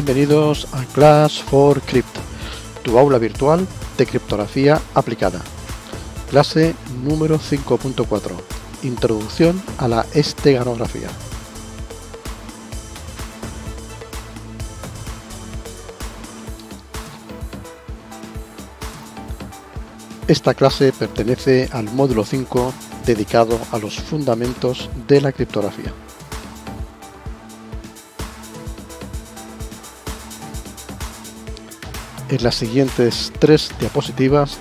Bienvenidos a Class for crypt tu aula virtual de criptografía aplicada. Clase número 5.4. Introducción a la esteganografía. Esta clase pertenece al módulo 5 dedicado a los fundamentos de la criptografía. En las siguientes tres diapositivas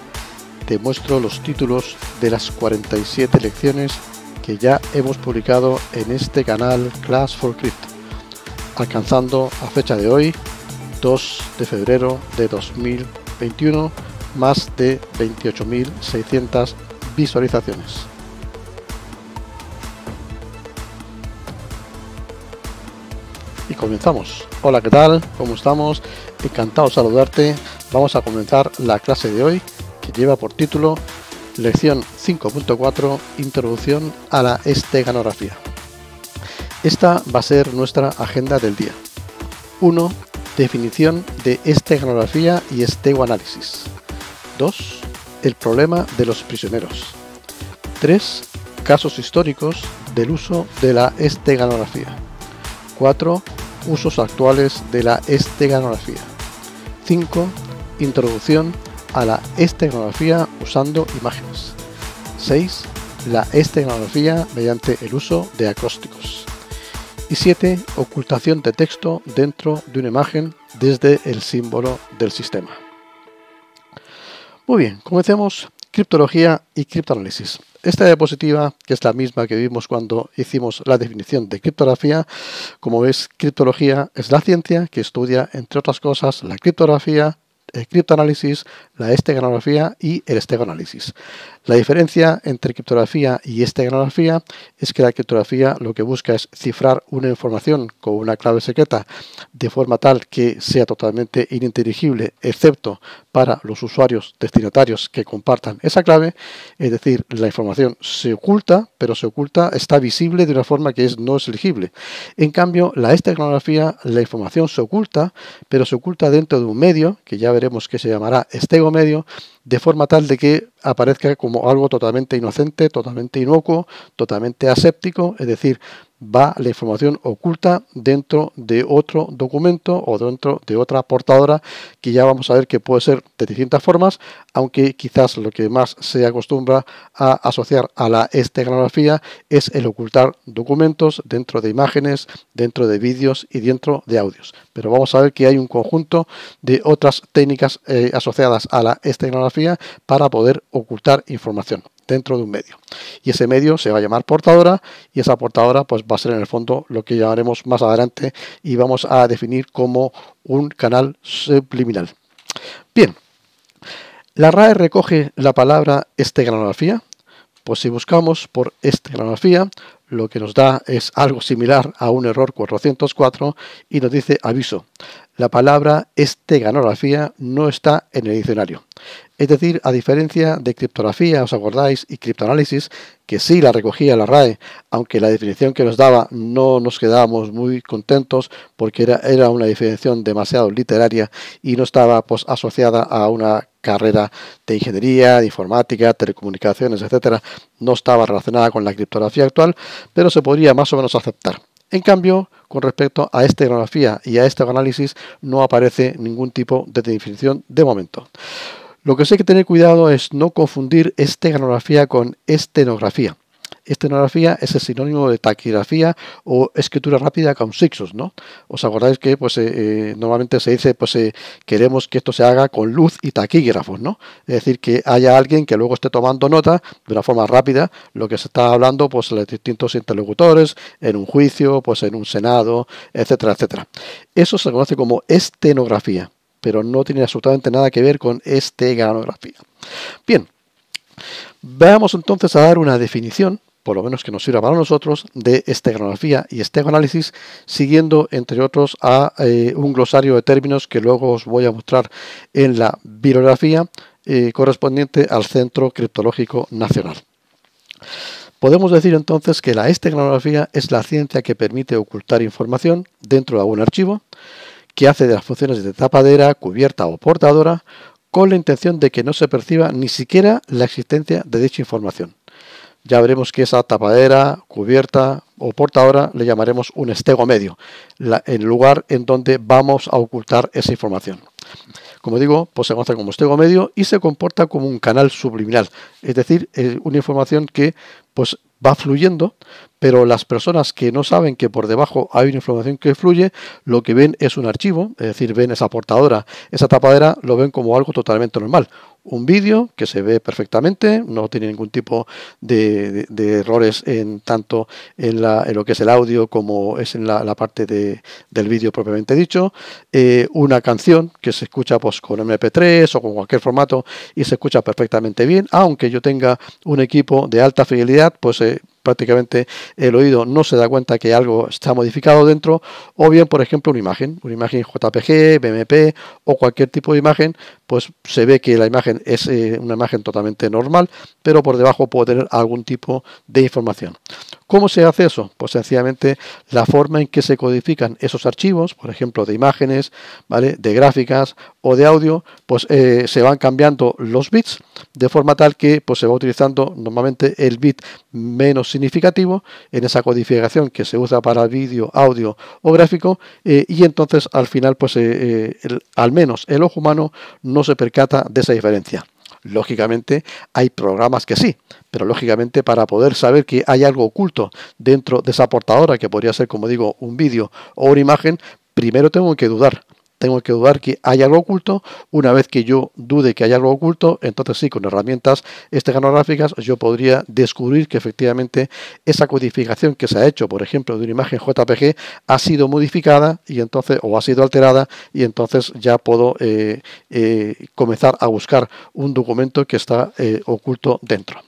te muestro los títulos de las 47 lecciones que ya hemos publicado en este canal Class for Crypto, alcanzando a fecha de hoy, 2 de febrero de 2021, más de 28.600 visualizaciones. Y comenzamos. Hola, ¿qué tal? ¿Cómo estamos? encantado saludarte. Vamos a comenzar la clase de hoy que lleva por título Lección 5.4 Introducción a la esteganografía. Esta va a ser nuestra agenda del día. 1. Definición de esteganografía y estegoanálisis. 2. El problema de los prisioneros. 3. Casos históricos del uso de la esteganografía. 4. Usos actuales de la esteganografía. 5. Introducción a la esteganografía usando imágenes. 6. La esteganografía mediante el uso de acrósticos. Y 7. Ocultación de texto dentro de una imagen desde el símbolo del sistema. Muy bien, comencemos Criptología y criptoanálisis. Esta diapositiva, que es la misma que vimos cuando hicimos la definición de criptografía, como ves, criptología es la ciencia que estudia, entre otras cosas, la criptografía, el criptoanálisis, la esteganografía y el esteganálisis. La diferencia entre criptografía y esteganografía es que la criptografía lo que busca es cifrar una información con una clave secreta de forma tal que sea totalmente ininteligible, excepto para los usuarios destinatarios que compartan esa clave. Es decir, la información se oculta, pero se oculta, está visible de una forma que es, no es legible. En cambio, la esteganografía, la información se oculta, pero se oculta dentro de un medio que ya veremos que se llamará estego medio de forma tal de que aparezca como algo totalmente inocente, totalmente inocuo, totalmente aséptico, es decir, va la información oculta dentro de otro documento o dentro de otra portadora que ya vamos a ver que puede ser de distintas formas, aunque quizás lo que más se acostumbra a asociar a la esteganografía es el ocultar documentos dentro de imágenes, dentro de vídeos y dentro de audios. Pero vamos a ver que hay un conjunto de otras técnicas eh, asociadas a la esteganografía para poder ocultar información dentro de un medio. Y ese medio se va a llamar portadora y esa portadora pues va a ser en el fondo lo que llamaremos más adelante y vamos a definir como un canal subliminal. Bien, la RAE recoge la palabra esteganografía, pues si buscamos por esteganografía lo que nos da es algo similar a un error 404 y nos dice aviso. La palabra esteganografía no está en el diccionario. Es decir, a diferencia de criptografía, os acordáis, y criptoanálisis, que sí la recogía la RAE, aunque la definición que nos daba no nos quedábamos muy contentos porque era, era una definición demasiado literaria y no estaba pues, asociada a una carrera de ingeniería, de informática, telecomunicaciones, etcétera, no estaba relacionada con la criptografía actual, pero se podría más o menos aceptar. En cambio, con respecto a esta criptografía y a este análisis, no aparece ningún tipo de definición de momento. Lo que sí hay que tener cuidado es no confundir esteganografía con estenografía. Estenografía es el sinónimo de taquigrafía o escritura rápida con sixus, ¿no? Os acordáis que pues, eh, eh, normalmente se dice pues, eh, queremos que esto se haga con luz y taquígrafos, ¿no? Es decir, que haya alguien que luego esté tomando nota de una forma rápida lo que se está hablando pues, los distintos interlocutores, en un juicio, pues, en un senado, etcétera, etcétera. Eso se conoce como estenografía pero no tiene absolutamente nada que ver con esteganografía. Bien, veamos entonces a dar una definición por lo menos que nos sirva para nosotros, de esteganografía y este análisis, siguiendo, entre otros, a eh, un glosario de términos que luego os voy a mostrar en la bibliografía eh, correspondiente al Centro Criptológico Nacional. Podemos decir entonces que la esteganografía es la ciencia que permite ocultar información dentro de un archivo, que hace de las funciones de tapadera, cubierta o portadora, con la intención de que no se perciba ni siquiera la existencia de dicha información. Ya veremos que esa tapadera, cubierta o portadora le llamaremos un estego medio, el lugar en donde vamos a ocultar esa información. Como digo, pues se conoce como estego medio y se comporta como un canal subliminal, es decir, es una información que pues, va fluyendo, pero las personas que no saben que por debajo hay una información que fluye, lo que ven es un archivo, es decir, ven esa portadora, esa tapadera, lo ven como algo totalmente normal un vídeo que se ve perfectamente, no tiene ningún tipo de, errores en tanto en, lo que es el audio como es en la, parte del vídeo propiamente dicho, eh, una canción que se escucha pues, con MP3 o con cualquier formato y se escucha perfectamente bien, aunque yo tenga un equipo de alta fidelidad, pues... Eh, prácticamente el oído no se da cuenta que algo está modificado dentro, o bien, por ejemplo, una imagen, una imagen JPG, BMP o cualquier tipo de imagen, pues se ve que la imagen es eh, una imagen totalmente normal, pero por debajo puede tener algún tipo de información. ¿Cómo se hace eso? Pues sencillamente la forma en que se codifican esos archivos, por ejemplo, de imágenes, de gráficas o de audio, pues eh, se van cambiando los bits de forma tal que pues, se va utilizando normalmente el bit menos significativo en esa codificación que se usa para vídeo, audio o gráfico eh, y entonces al final pues eh, al menos el ojo humano no se percata de esa diferencia. Lógicamente hay programas que sí, pero lógicamente para poder saber que hay algo oculto dentro de esa portadora, que podría ser, como digo, un vídeo o una imagen, primero tengo que dudar. Tengo que dudar que hay algo oculto. Una vez que yo dude que hay algo oculto, entonces sí, con herramientas esteganográficas yo podría descubrir que efectivamente esa codificación que se ha hecho, por ejemplo, de una imagen JPG, ha sido modificada y entonces o ha sido alterada y entonces ya puedo eh, eh, comenzar a buscar un documento que está eh, oculto dentro.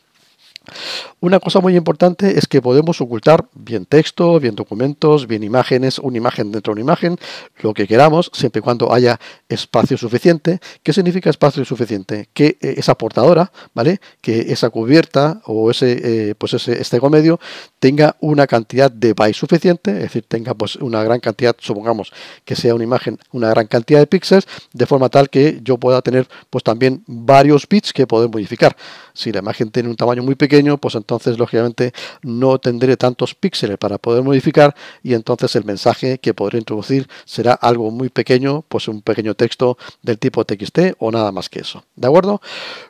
Una cosa muy importante es que podemos ocultar bien texto, bien documentos, bien imágenes, una imagen dentro de una imagen, lo que queramos, siempre y cuando haya espacio suficiente. ¿Qué significa espacio suficiente? Que eh, esa portadora, ¿vale? Que esa cubierta o ese, eh, pues ese, este medio tenga una cantidad de bytes suficiente, es decir, tenga pues una gran cantidad, supongamos que sea una imagen, una gran cantidad de píxeles, de forma tal que yo pueda tener pues también varios bits que poder modificar. Si la imagen tiene un tamaño muy pequeño, pues entonces lógicamente no tendré tantos píxeles para poder modificar y entonces el mensaje que podré introducir será algo muy pequeño, pues un pequeño texto del tipo TXT o nada más que eso. ¿De acuerdo?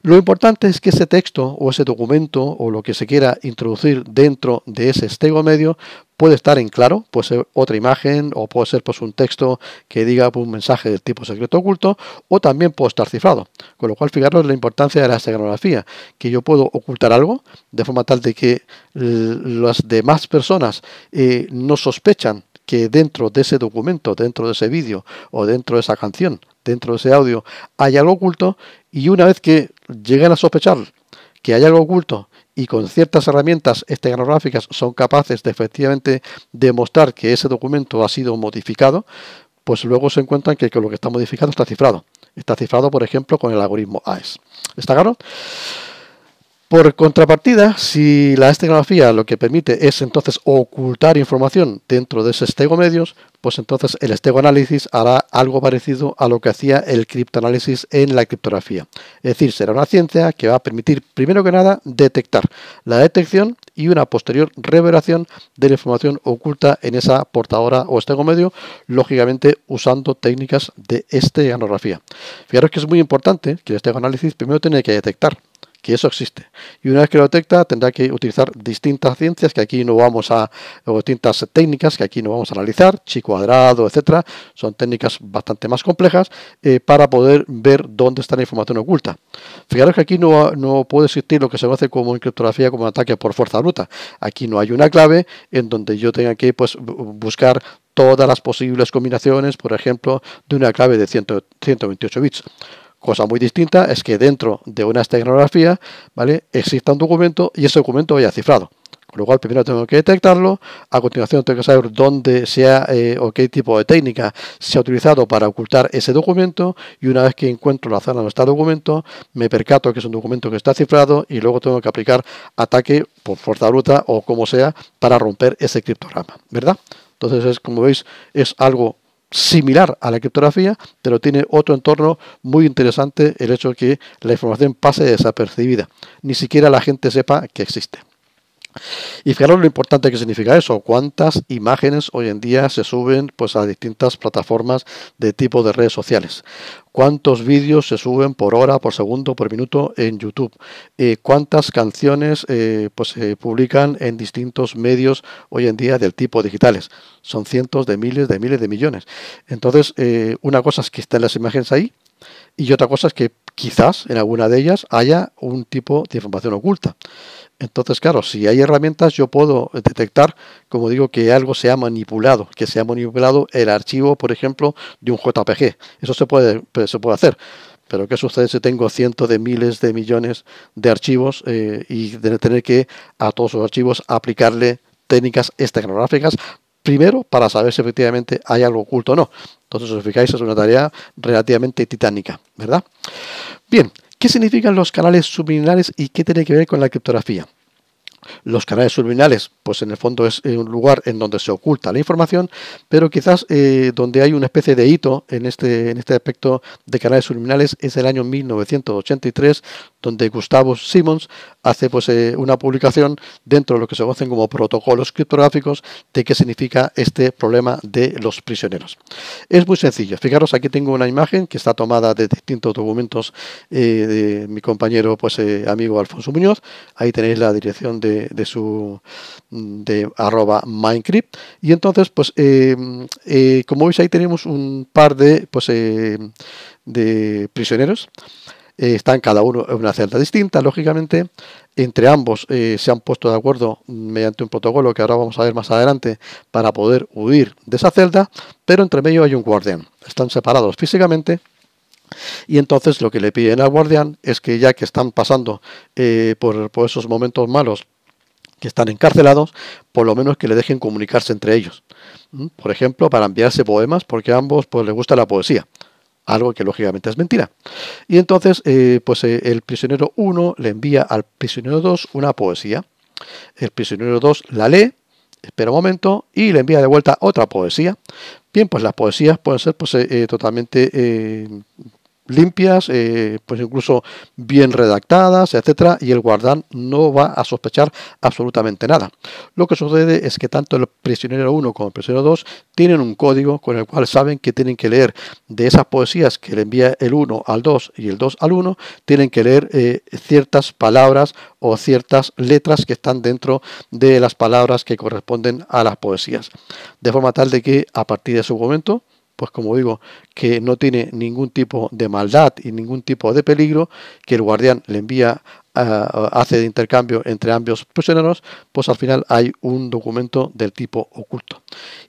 Lo importante es que ese texto o ese documento o lo que se quiera introducir dentro de ese estego medio, Puede estar en claro, puede ser otra imagen o puede ser pues, un texto que diga pues, un mensaje de tipo secreto oculto o también puede estar cifrado. Con lo cual, fijaros la importancia de la escenografía, que yo puedo ocultar algo de forma tal de que las demás personas eh, no sospechan que dentro de ese documento, dentro de ese vídeo o dentro de esa canción, dentro de ese audio, hay algo oculto y una vez que lleguen a sospechar que hay algo oculto y con ciertas herramientas esteganográficas son capaces de efectivamente demostrar que ese documento ha sido modificado, pues luego se encuentran que, que lo que está modificado está cifrado. Está cifrado, por ejemplo, con el algoritmo AES. ¿Está claro? Por contrapartida, si la esteganografía lo que permite es entonces ocultar información dentro de ese estegomedios, pues entonces el estegoanálisis hará algo parecido a lo que hacía el criptoanálisis en la criptografía. Es decir, será una ciencia que va a permitir, primero que nada, detectar la detección y una posterior revelación de la información oculta en esa portadora o estegomedio, lógicamente usando técnicas de esteganografía. Fijaros que es muy importante que el estegoanálisis primero tiene que detectar que eso existe. Y una vez que lo detecta, tendrá que utilizar distintas ciencias que aquí no vamos a, o distintas técnicas que aquí no vamos a analizar, chi cuadrado, etcétera, son técnicas bastante más complejas eh, para poder ver dónde está la información oculta. Fijaros que aquí no, no puede existir lo que se conoce como en criptografía como un ataque por fuerza bruta. Aquí no hay una clave en donde yo tenga que pues, buscar todas las posibles combinaciones, por ejemplo, de una clave de 128 bits. Cosa muy distinta es que dentro de una tecnología ¿vale? exista un documento y ese documento vaya cifrado. Con lo cual, primero tengo que detectarlo, a continuación tengo que saber dónde sea eh, o qué tipo de técnica se ha utilizado para ocultar ese documento y una vez que encuentro la zona donde está el documento, me percato que es un documento que está cifrado y luego tengo que aplicar ataque por fuerza bruta o como sea para romper ese criptograma, ¿verdad? Entonces, es, como veis, es algo similar a la criptografía, pero tiene otro entorno muy interesante el hecho de que la información pase desapercibida, ni siquiera la gente sepa que existe. Y fijaros lo importante que significa eso, cuántas imágenes hoy en día se suben pues, a distintas plataformas de tipo de redes sociales, cuántos vídeos se suben por hora, por segundo, por minuto en YouTube, eh, cuántas canciones eh, pues, se publican en distintos medios hoy en día del tipo digitales. Son cientos de miles, de miles, de millones. Entonces, eh, una cosa es que estén las imágenes ahí y otra cosa es que quizás en alguna de ellas haya un tipo de información oculta. Entonces, claro, si hay herramientas, yo puedo detectar, como digo, que algo se ha manipulado, que se ha manipulado el archivo, por ejemplo, de un JPG. Eso se puede, pues, se puede hacer. Pero ¿qué sucede si tengo cientos de miles de millones de archivos eh, y de tener que a todos los archivos aplicarle técnicas tecnográficas, primero para saber si efectivamente hay algo oculto o no? Entonces, os fijáis, es una tarea relativamente titánica, ¿verdad? Bien, ¿qué significan los canales subliminales y qué tiene que ver con la criptografía? Los canales subliminales, pues en el fondo es eh, un lugar en donde se oculta la información, pero quizás eh, donde hay una especie de hito en este, en este aspecto de canales subliminales es el año 1983, donde Gustavo Simmons hace pues, eh, una publicación dentro de lo que se conocen como protocolos criptográficos de qué significa este problema de los prisioneros. Es muy sencillo. Fijaros, aquí tengo una imagen que está tomada de distintos documentos eh, de mi compañero pues, eh, amigo Alfonso Muñoz. Ahí tenéis la dirección de, de su de arroba Minecrypt. Y entonces, pues como veis, ahí tenemos un par de, pues, de prisioneros. Eh, están cada uno en una celda distinta, lógicamente. Entre ambos eh, se han puesto de acuerdo mediante un protocolo que ahora vamos a ver más adelante para poder huir de esa celda, pero entre medio hay un guardián. Están separados físicamente. Y entonces lo que le piden al guardián es que ya que están pasando eh, por, esos momentos malos que están encarcelados, por lo menos que le dejen comunicarse entre ellos. ¿Mm? Por ejemplo, para enviarse poemas, porque a ambos pues, les gusta la poesía algo que lógicamente es mentira. Y entonces, eh, pues eh, el prisionero 1 le envía al prisionero 2 una poesía. El prisionero 2 la lee, espera un momento, y le envía de vuelta otra poesía. Bien, pues las poesías pueden ser pues, eh, totalmente limpias, eh, pues incluso bien redactadas, etcétera, y el guardán no va a sospechar absolutamente nada. Lo que sucede es que tanto el prisionero 1 como el prisionero 2 tienen un código con el cual saben que tienen que leer de esas poesías que le envía el 1 al 2 y el 2 al 1, tienen que leer eh, ciertas palabras o ciertas letras que están dentro de las palabras que corresponden a las poesías. De forma tal de que a partir de su momento, pues como digo, que no tiene ningún tipo de maldad y ningún tipo de peligro, que el guardián le envía ah, hace de intercambio entre ambos prisioneros, pues al final hay un documento del tipo oculto.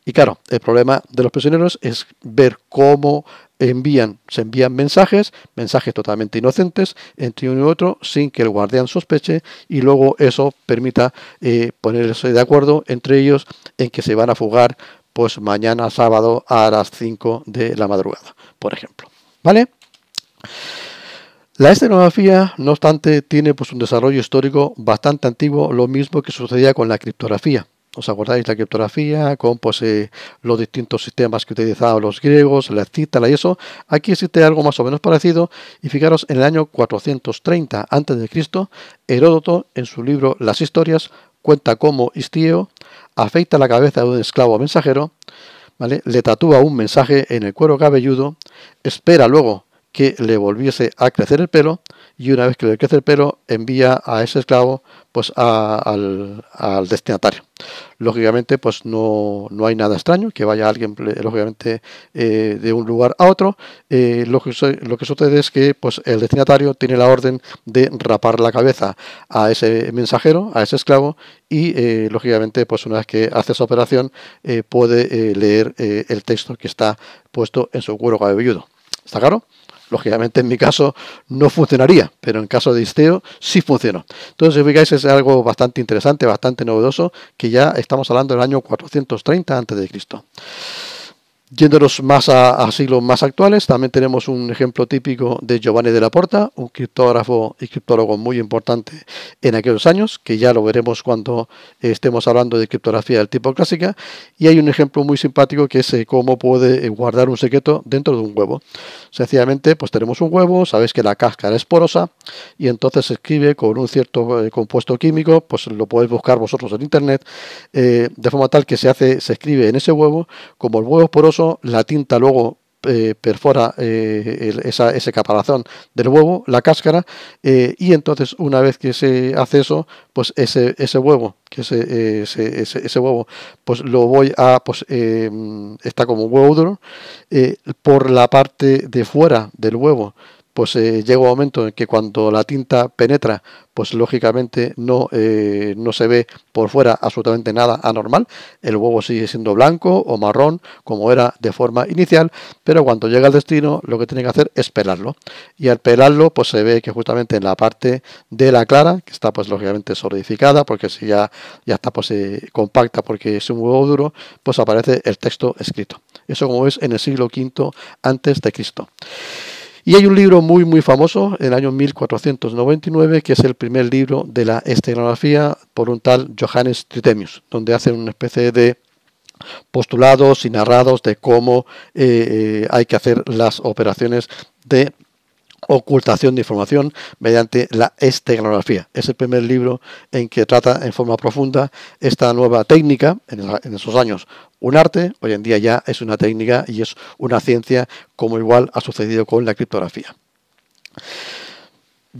Y claro, el problema de los prisioneros es ver cómo envían, se envían mensajes, mensajes totalmente inocentes entre uno y otro, sin que el guardián sospeche, y luego eso permita eh, ponerse de acuerdo entre ellos en que se van a fugar pues mañana sábado a las 5 de la madrugada, por ejemplo. ¿Vale? La escenografía, no obstante, tiene pues, un desarrollo histórico bastante antiguo, lo mismo que sucedía con la criptografía. ¿Os acordáis la criptografía con pues, eh, los distintos sistemas que utilizaban los griegos, la cítala y eso? Aquí existe algo más o menos parecido y fijaros, en el año 430 a.C., Heródoto, en su libro Las Historias, cuenta cómo Istio afeita la cabeza de un esclavo mensajero, ¿vale? le tatúa un mensaje en el cuero cabelludo, espera luego que le volviese a crecer el pelo, y una vez que le crece el pelo envía a ese esclavo pues al, destinatario. Lógicamente pues no, hay nada extraño que vaya alguien eh, lógicamente eh, de un lugar a otro. Eh, lo, que, sucede es que pues el destinatario tiene la orden de rapar la cabeza a ese mensajero, a ese esclavo y lógicamente pues una vez que hace esa operación puede leer el texto que está puesto en su cuero cabelludo. ¿Está claro? Lógicamente en mi caso no funcionaría, pero en caso de Isteo sí funcionó. Entonces, si fijáis, es algo bastante interesante, bastante novedoso, que ya estamos hablando del año 430 a.C. Yéndonos más a, siglos más actuales, también tenemos un ejemplo típico de Giovanni de la Porta, un criptógrafo y criptólogo muy importante en aquellos años, que ya lo veremos cuando estemos hablando de criptografía del tipo clásica. Y hay un ejemplo muy simpático que es eh, cómo puede eh, guardar un secreto dentro de un huevo. Sencillamente, pues tenemos un huevo, sabéis que la cáscara es porosa, y entonces se escribe con un cierto eh, compuesto químico, pues lo podéis buscar vosotros en internet, de forma tal que se hace, se escribe en ese huevo, como el huevo es poroso, la tinta luego eh, perfora eh, ese caparazón del huevo, la cáscara, eh, y entonces una vez que se hace eso, pues ese, huevo, que ese, huevo, pues lo voy a, pues em, está como huevo duro, por la parte de fuera del huevo pues eh, llega un momento en que cuando la tinta penetra, pues lógicamente no, eh, no se ve por fuera absolutamente nada anormal. El huevo sigue siendo blanco o marrón, como era de forma inicial, pero cuando llega al destino, lo que tiene que hacer es pelarlo. Y al pelarlo, pues se ve que justamente en la parte de la clara, que está pues lógicamente solidificada, porque si ya, ya está pues eh, compacta porque es un huevo duro, pues aparece el texto escrito. Eso como ves en el siglo V antes de Cristo. Y hay un libro muy, muy famoso, en el año 1499, que es el primer libro de la estenografía por un tal Johannes Tritemius, donde hace una especie de postulados y narrados de cómo eh, eh, hay que hacer las operaciones de ocultación de información mediante la esteganografía. Es el primer libro en que trata en forma profunda esta nueva técnica, en, en, esos años un arte, hoy en día ya es una técnica y es una ciencia como igual ha sucedido con la criptografía.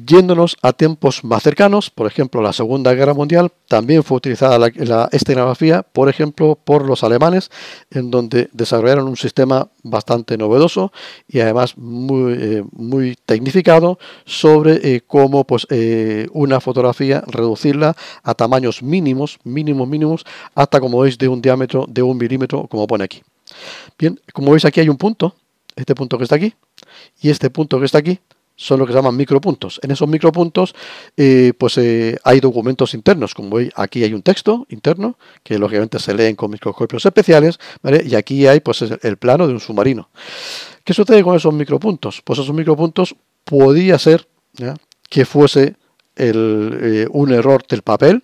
Yéndonos a tiempos más cercanos, por ejemplo la Segunda Guerra Mundial, también fue utilizada la, la por ejemplo, por los alemanes, en donde desarrollaron un sistema bastante novedoso y además muy, eh, muy tecnificado sobre eh, cómo pues, eh, una fotografía reducirla a tamaños mínimos, mínimos, mínimos, hasta como veis de un diámetro de un milímetro, como pone aquí. Bien, como veis aquí hay un punto, este punto que está aquí y este punto que está aquí son lo que se llaman micropuntos. En esos micropuntos, eh, pues eh, hay documentos internos, como veis, aquí hay un texto interno, que lógicamente se leen con microscopios especiales, y aquí hay pues el plano de un submarino. ¿Qué sucede con esos micropuntos? Pues esos micropuntos podía ser que fuese eh, un error del papel,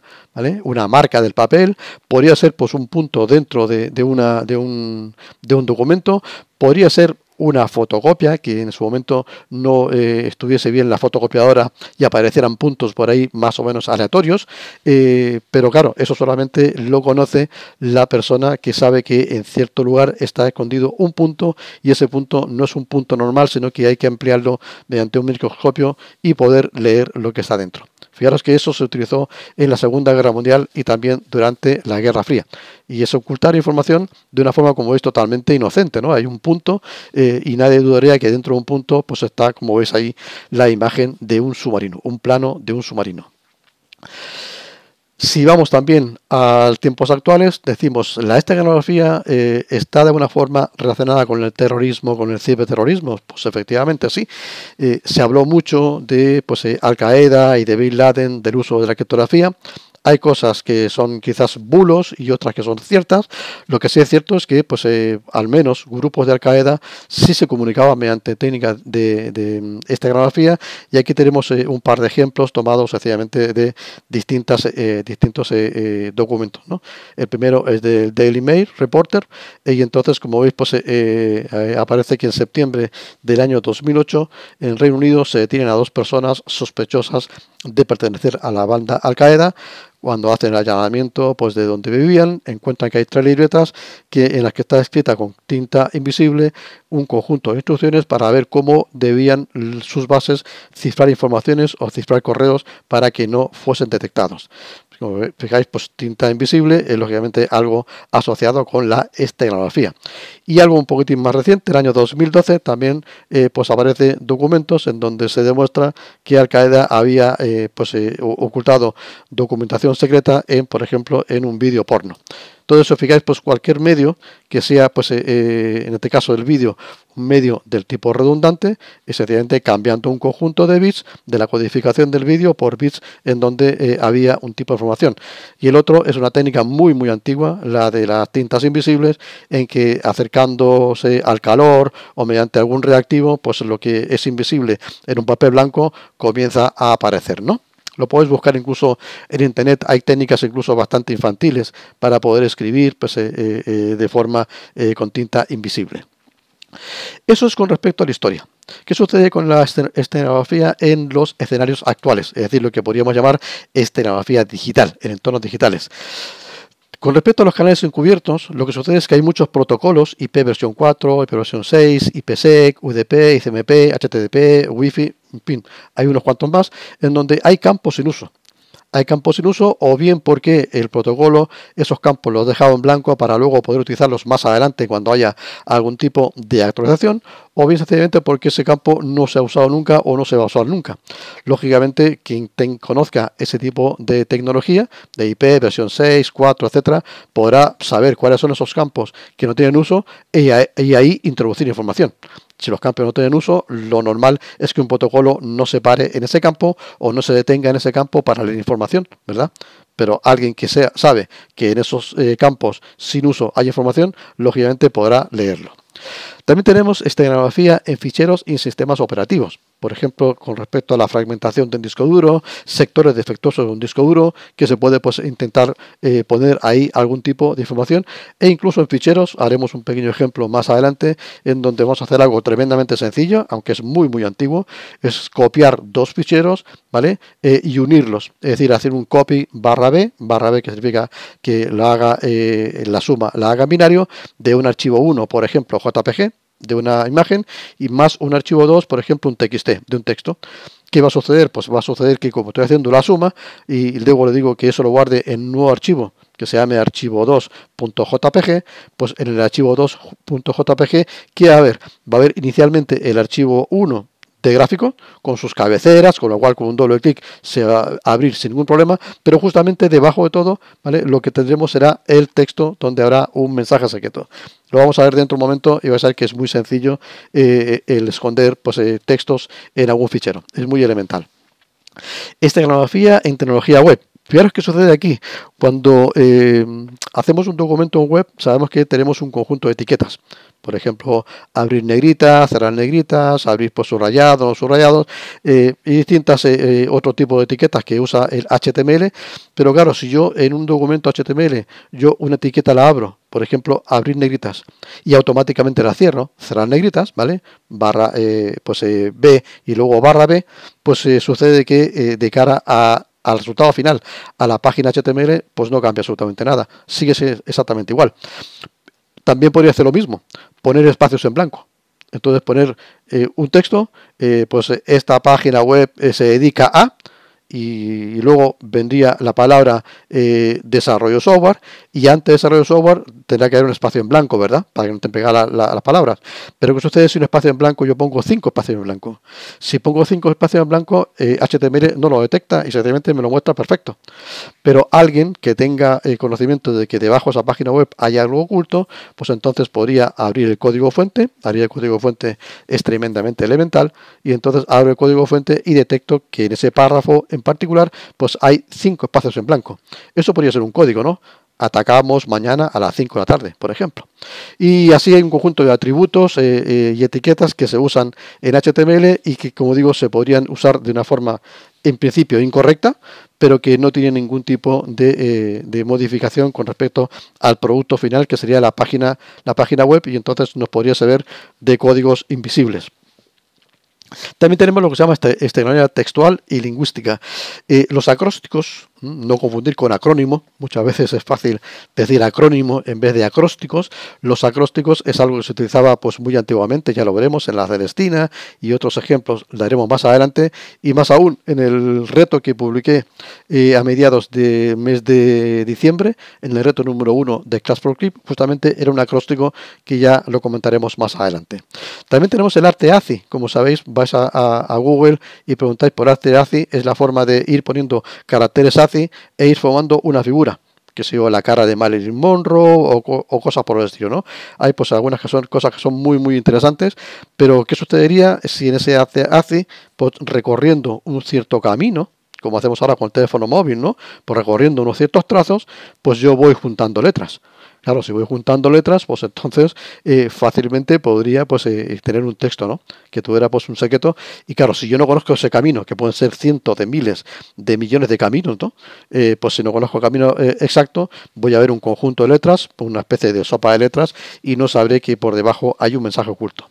una marca del papel, podría ser pues un punto dentro de, una, de, un, de un documento, podría ser una fotocopia, que en su momento no eh, estuviese bien la fotocopiadora y aparecieran puntos por ahí más o menos aleatorios, eh, pero claro, eso solamente lo conoce la persona que sabe que en cierto lugar está escondido un punto y ese punto no es un punto normal, sino que hay que ampliarlo mediante un microscopio y poder leer lo que está dentro. Fijaros que eso se utilizó en la Segunda Guerra Mundial y también durante la Guerra Fría y es ocultar información de una forma como veis totalmente inocente, ¿no? Hay un punto eh, y nadie dudaría que dentro de un punto pues está, como veis ahí, la imagen de un submarino, un plano de un submarino. Si vamos también a tiempos actuales, decimos, la tecnología eh, está de alguna forma relacionada con el terrorismo, con el ciberterrorismo. Pues efectivamente sí. Eh, se habló mucho de pues, Al-Qaeda y de Bin Laden, del uso de la criptografía hay cosas que son quizás bulos y otras que son ciertas. Lo que sí es cierto es que, pues, eh, al menos grupos de Al Qaeda sí se comunicaban mediante técnicas de, mm, esta grafía. Y aquí tenemos eh, un par de ejemplos tomados sencillamente de distintas, eh, distintos documentos. El primero es del Daily Mail Reporter. Y entonces, como veis, pues aparece que en septiembre del año 2008 en Reino Unido se detienen a dos personas sospechosas de pertenecer a la banda Al Qaeda cuando hacen el allanamiento pues, de donde vivían, encuentran que hay tres libretas que, en las que está escrita con tinta invisible un conjunto de instrucciones para ver cómo debían sus bases cifrar informaciones o cifrar correos para que no fuesen detectados. Como fijáis, pues tinta invisible es lógicamente algo asociado con la estenografía y algo un poquitín más reciente, el año 2012, también eh, pues aparece documentos en donde se demuestra que Al Qaeda había eh, pues, eh, ocultado documentación secreta en, por ejemplo, en un vídeo porno. Todo eso, fijáis, pues cualquier medio que sea, pues en este caso el vídeo, un medio del tipo redundante, esencialmente cambiando un conjunto de bits de la codificación del vídeo por bits en donde había un tipo de información. Y el otro es una técnica muy, muy antigua, la de las tintas invisibles, en que acerca al calor o mediante algún reactivo, pues lo que es invisible en un papel blanco comienza a aparecer, ¿no? Lo podéis buscar incluso en internet. Hay técnicas incluso bastante infantiles para poder escribir pues, eh, eh, de forma eh, con tinta invisible. Eso es con respecto a la historia. ¿Qué sucede con la escenografía en los escenarios actuales? Es decir, lo que podríamos llamar escenografía digital, en entornos digitales. Con respecto a los canales encubiertos, lo que sucede es que hay muchos protocolos, IP versión 4, IP versión 6, IPsec, UDP, ICMP, HTTP, Wi-Fi, en fin, hay unos cuantos más, en donde hay campos sin uso hay campos sin uso o bien porque el protocolo esos campos los dejado en blanco para luego poder utilizarlos más adelante cuando haya algún tipo de actualización o bien sencillamente porque ese campo no se ha usado nunca o no se va a usar nunca. Lógicamente, quien conozca ese tipo de tecnología, de IP, versión 6, 4, etcétera, podrá saber cuáles son esos campos que no tienen uso y ahí introducir información. Si los campos no tienen uso, lo normal es que un protocolo no se pare en ese campo o no se detenga en ese campo para leer información, ¿verdad? Pero alguien que sea, sabe que en esos eh, campos sin uso hay información, lógicamente podrá leerlo. También tenemos esta tecnología en ficheros y en sistemas operativos. Por ejemplo, con respecto a la fragmentación de un disco duro, sectores defectuosos de un disco duro, que se puede pues, intentar eh, poner ahí algún tipo de información. E incluso en ficheros, haremos un pequeño ejemplo más adelante, en donde vamos a hacer algo tremendamente sencillo, aunque es muy, muy antiguo, es copiar dos ficheros ¿vale? Eh, y unirlos. Es decir, hacer un copy barra B, barra B que significa que la haga eh, la suma, la haga binario, de un archivo 1, por ejemplo, JPG, de una imagen y más un archivo 2, por ejemplo, un txt de un texto. ¿Qué va a suceder? Pues va a suceder que como estoy haciendo la suma y luego le digo que eso lo guarde en un nuevo archivo que se llame archivo2.jpg, pues en el archivo 2.jpg, ¿qué va a haber? Va a haber inicialmente el archivo 1 gráfico, con sus cabeceras, con lo cual con un doble clic se va a abrir sin ningún problema, pero justamente debajo de todo, ¿vale? Lo que tendremos será el texto donde habrá un mensaje secreto. Lo vamos a ver dentro de un momento y vais a ver que es muy sencillo eh, el esconder pues, eh, textos en algún fichero. Es muy elemental. esta tecnología en tecnología web. Fijaros qué sucede aquí. Cuando eh, hacemos un documento web, sabemos que tenemos un conjunto de etiquetas. Por ejemplo, abrir negritas, cerrar negritas, abrir por pues, subrayados, subrayados, eh, y distintas otros eh, otro tipo de etiquetas que usa el HTML. Pero claro, si yo en un documento HTML, yo una etiqueta la abro, por ejemplo, abrir negritas, y automáticamente la cierro, cerrar negritas, ¿vale? Barra, pues B y luego barra B, pues sucede que de cara a al resultado final, a la página HTML, pues no cambia absolutamente nada. Sigue exactamente igual. También podría hacer lo mismo, poner espacios en blanco. Entonces poner eh, un texto, eh, pues esta página web eh, se dedica a, y, luego vendría la palabra eh, desarrollo software y antes de desarrollo software tendrá que haber un espacio en blanco, ¿verdad? Para que no te peguen las palabras. Pero ¿qué sucede si un espacio en blanco yo pongo cinco espacios en blanco? Si pongo cinco espacios en blanco, HTML eh, no lo detecta y simplemente me lo muestra perfecto. Pero alguien que tenga el eh, conocimiento de que debajo de esa página web hay algo oculto, pues entonces podría abrir el código fuente, abrir el código fuente es tremendamente elemental y entonces abro el código fuente y detecto que en ese párrafo en particular, pues hay cinco espacios en blanco. Eso podría ser un código, ¿no? atacamos mañana a las 5 de la tarde, por ejemplo. Y así hay un conjunto de atributos eh, eh, y etiquetas que se usan en HTML y que, como digo, se podrían usar de una forma, en principio, incorrecta, pero que no tienen ningún tipo eh, de, modificación con respecto al producto final, que sería la página, la página web, y entonces nos podría saber de códigos invisibles. También tenemos lo que se llama esta este, tecnología textual y lingüística. Eh, los acrósticos no confundir con acrónimo muchas veces es fácil decir acrónimo en vez de acrósticos. Los acrósticos es algo que se utilizaba pues muy antiguamente, ya lo veremos en la Celestina y otros ejemplos daremos más adelante y más aún en el reto que publiqué eh, a mediados de mes de diciembre, en el reto número uno de Class for Clip, justamente era un acróstico que ya lo comentaremos más adelante. También tenemos el arte ACI, como sabéis, vais a, Google y preguntáis por arte ACI, es la forma de ir poniendo caracteres e ir formando una figura que sea la cara de Marilyn Monroe o, cosas por el estilo, ¿no? Hay pues algunas que son cosas que son muy muy interesantes, pero ¿qué sucedería si en ese hace, hace pues recorriendo un cierto camino, como hacemos ahora con el teléfono móvil, ¿no? Pues recorriendo unos ciertos trazos, pues yo voy juntando letras. Claro, si voy juntando letras, pues entonces eh, fácilmente podría pues eh, tener un texto, ¿no? Que tuviera pues un secreto. Y claro, si yo no conozco ese camino, que pueden ser cientos de miles de millones de caminos, ¿no? Eh, pues si no conozco el camino exacto, voy a ver un conjunto de letras, una especie de sopa de letras, y no sabré que por debajo hay un mensaje oculto.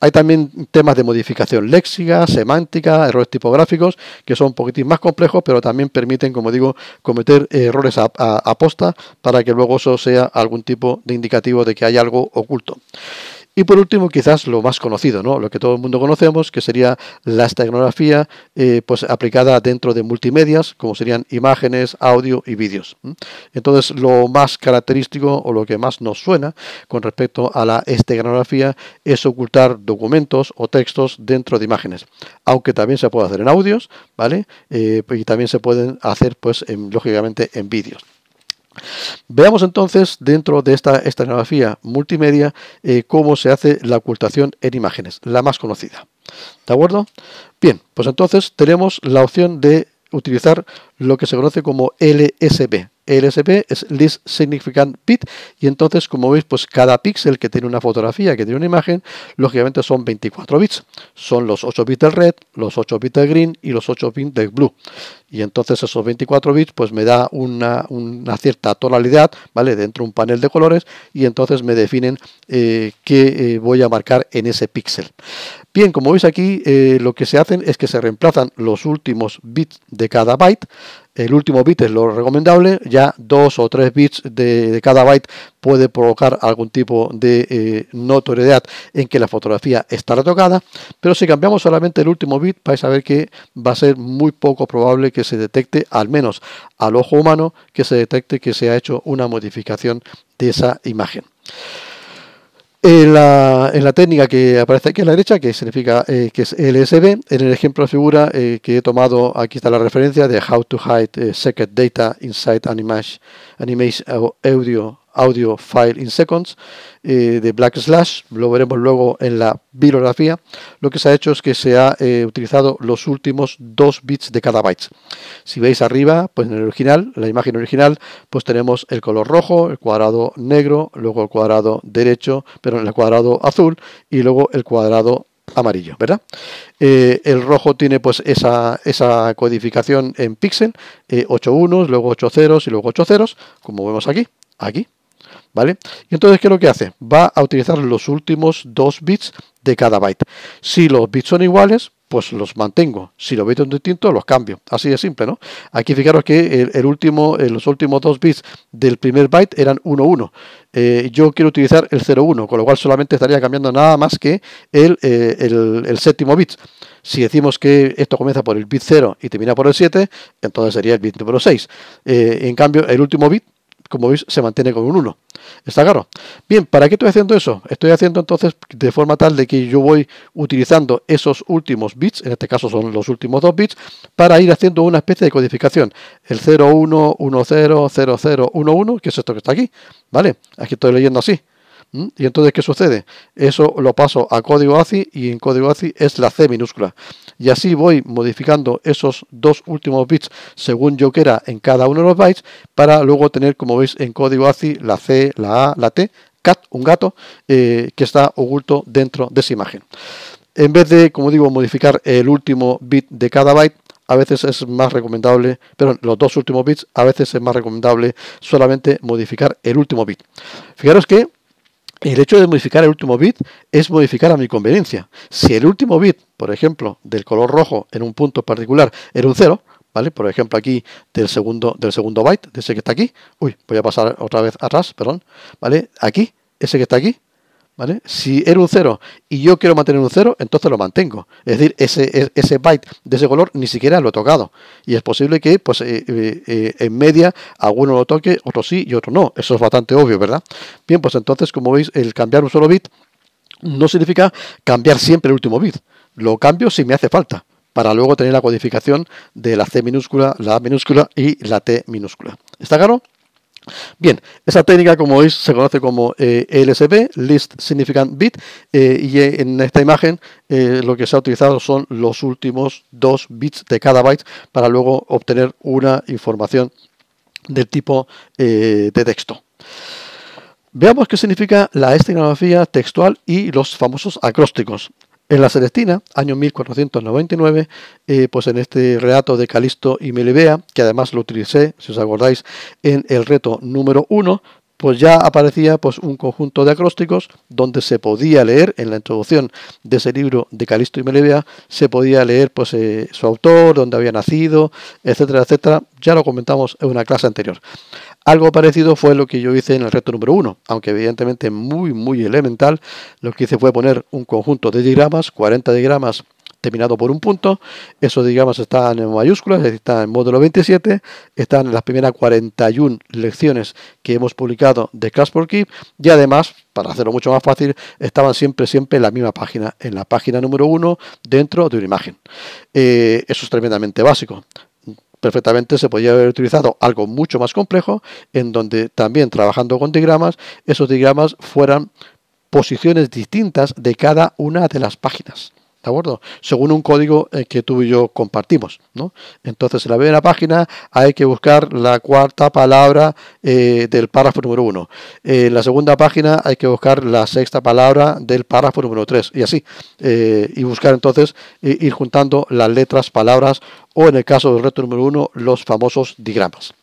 Hay también temas de modificación léxica, semántica, errores tipográficos, que son un poquitín más complejos, pero también permiten, como digo, cometer errores a, posta para que luego eso sea algún tipo de indicativo de que hay algo oculto. Y por último, quizás lo más conocido, ¿no? lo que todo el mundo conocemos, que sería la esteganografía eh, pues aplicada dentro de multimedias, como serían imágenes, audio y vídeos. Entonces, lo más característico o lo que más nos suena con respecto a la esteganografía es ocultar documentos o textos dentro de imágenes, aunque también se puede hacer en audios, ¿vale? Eh, y también se pueden hacer, pues, lógicamente, en vídeos. Veamos entonces dentro de esta etnografía multimedia eh, cómo se hace la ocultación en imágenes, la más conocida. ¿De acuerdo? Bien, pues entonces tenemos la opción de utilizar lo que se conoce como LSP. LSP es List Significant Bit y entonces como veis pues cada píxel que tiene una fotografía, que tiene una imagen, lógicamente son 24 bits. Son los 8 bits del red, los 8 bits del green y los 8 bits del blue. Y entonces esos 24 bits pues me da una, una cierta tonalidad, ¿vale? Dentro de un panel de colores y entonces me definen eh, qué eh, voy a marcar en ese píxel. Bien, como veis aquí, eh, lo que se hacen es que se reemplazan los últimos bits de cada byte. El último bit es lo recomendable, ya dos o tres bits de, cada byte puede provocar algún tipo de eh, notoriedad en que la fotografía está retocada, pero si cambiamos solamente el último bit vais a ver que va a ser muy poco probable que se detecte, al menos al ojo humano, que se detecte que se ha hecho una modificación de esa imagen. En la, técnica que aparece aquí a la derecha, que significa eh, que es LSB, en el ejemplo de figura eh, que he tomado, aquí está la referencia de How to Hide eh, Secret Data Inside anima. Audio Audio File in Seconds eh, de Black Slash, lo veremos luego en la bibliografía, lo que se ha hecho es que se ha eh, utilizado los últimos dos bits de cada byte. Si veis arriba, pues en el original, la imagen original, pues tenemos el color rojo, el cuadrado negro, luego el cuadrado derecho, pero el cuadrado azul y luego el cuadrado amarillo, ¿verdad? Eh, el rojo tiene pues esa, esa codificación en píxel, 8 unos, luego 8 ceros y luego 8 ceros, como vemos aquí, aquí, ¿vale? Y entonces, ¿qué es lo que hace? Va a utilizar los últimos dos bits de cada byte. Si los bits son iguales, pues los mantengo. Si los bits son distintos, los cambio. Así de simple, ¿no? Aquí fijaros que el, eh, los últimos dos bits del primer byte eran 11. Eh, yo quiero utilizar el 01, con lo cual solamente estaría cambiando nada más que el, eh, séptimo bit. Si decimos que esto comienza por el bit 0 y termina por el 7, entonces sería el bit número 6. en cambio, el último bit como veis, se mantiene con un 1. ¿Está claro? Bien, ¿para qué estoy haciendo eso? Estoy haciendo entonces de forma tal de que yo voy utilizando esos últimos bits, en este caso son los últimos dos bits, para ir haciendo una especie de codificación. El 0, 1, 1, 0, 1, que es esto que está aquí, ¿vale? Aquí estoy leyendo así, ¿Y entonces qué sucede? Eso lo paso a código ACI y en código ACI es la C minúscula. Y así voy modificando esos dos últimos bits según yo quiera en cada uno de los bytes para luego tener, como veis, en código ACI la C, la A, la T, cat, un gato, eh, que está oculto dentro de esa imagen. En vez de, como digo, modificar el último bit de cada byte, a veces es más recomendable, pero los dos últimos bits, a veces es más recomendable solamente modificar el último bit. Fijaros que el hecho de modificar el último bit es modificar a mi conveniencia. Si el último bit, por ejemplo, del color rojo en un punto particular era un 0, ¿vale? Por ejemplo, aquí del segundo, del segundo byte, de ese que está aquí. Uy, voy a pasar otra vez atrás, perdón. ¿Vale? Aquí, ese que está aquí, si era un 0 y yo quiero mantener un 0, entonces lo mantengo. Es decir, ese, ese byte de ese color ni siquiera lo he tocado. Y es posible que pues, eh, eh, eh, en media alguno lo toque, otro sí y otro no. Eso es bastante obvio, ¿verdad? Bien, pues entonces, como veis, el cambiar un solo bit no significa cambiar siempre el último bit. Lo cambio si me hace falta, para luego tener la codificación de la C minúscula, la A minúscula y la T minúscula. ¿Está claro? Bien, esa técnica, como veis, se conoce como LSB, eh, List Significant Bit, eh, y eh, en esta imagen lo que se ha utilizado son los últimos dos bits de cada byte para luego obtener una información del tipo de texto. Veamos qué significa la esteganografía textual y los famosos acrósticos. En la Celestina, año 1499, eh, pues en este relato de Calisto y Melibea, que además lo utilicé, si os acordáis, en el reto número 1, pues ya aparecía pues, un conjunto de acrósticos donde se podía leer, en la introducción de ese libro de Calisto y Melibea, se podía leer pues, eh, su autor, dónde había nacido, etcétera, etcétera. Ya lo comentamos en una clase anterior. Algo parecido fue lo que yo hice en el reto número 1, aunque evidentemente muy, muy elemental. Lo que hice fue poner un conjunto de diagramas, 40 diagramas terminado por un punto. Esos diagramas están en mayúsculas, están en módulo 27, están en las primeras 41 lecciones que hemos publicado de Class Keep y además, para hacerlo mucho más fácil, estaban siempre, siempre en la misma página, en la página número 1 dentro de una imagen. Eh, eso es tremendamente básico perfectamente se podía haber utilizado algo mucho más complejo, en donde también trabajando con diagramas, esos diagramas fueran posiciones distintas de cada una de las páginas. ¿de acuerdo? Según un código eh, que tú y yo compartimos, ¿no? Entonces, en la primera página hay que buscar la cuarta palabra eh, del párrafo número uno. Eh, en la segunda página hay que buscar la sexta palabra del párrafo número tres, y así. y buscar entonces, ir juntando las letras, palabras, o en el caso del reto número uno, los famosos digramas.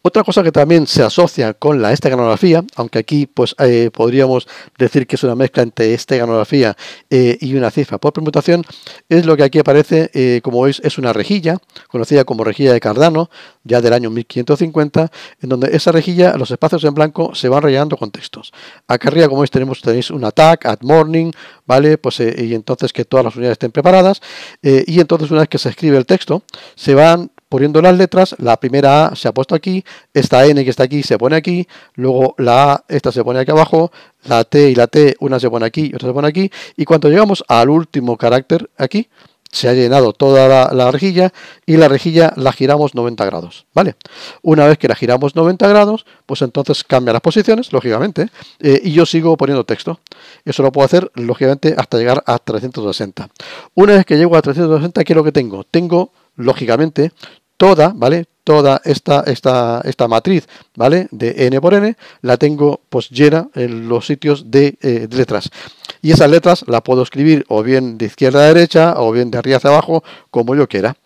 Otra cosa que también se asocia con la esteganografía, aunque aquí pues eh, podríamos decir que es una mezcla entre esteganografía eh, y una cifra por permutación, es lo que aquí aparece, eh, como veis, es una rejilla, conocida como rejilla de Cardano, ya del año 1550, en donde esa rejilla, los espacios en blanco, se van rellenando con textos. Acá arriba, como veis, tenemos, tenéis un attack, at morning, ¿vale? Pues y entonces que todas las unidades estén preparadas, y entonces una vez que se escribe el texto, se van poniendo las letras, la primera A se ha puesto aquí, esta N que está aquí se pone aquí, luego la A, esta se pone aquí abajo, la T y la T, una se pone aquí y otra se pone aquí, y cuando llegamos al último carácter aquí, se ha llenado toda la, rejilla y la rejilla la giramos 90 grados, ¿vale? Una vez que la giramos 90 grados, pues entonces cambia las posiciones, lógicamente, eh, y yo sigo poniendo texto. Eso lo puedo hacer, lógicamente, hasta llegar a 360. Una vez que llego a 360, ¿qué es lo que tengo? Tengo, lógicamente, toda, ¿vale? Toda esta, esta, esta matriz, ¿vale? De n por n, la tengo pues llena en los sitios de, eh, letras. Y esas letras las puedo escribir o bien de izquierda a derecha o bien de arriba hacia abajo, como yo quiera.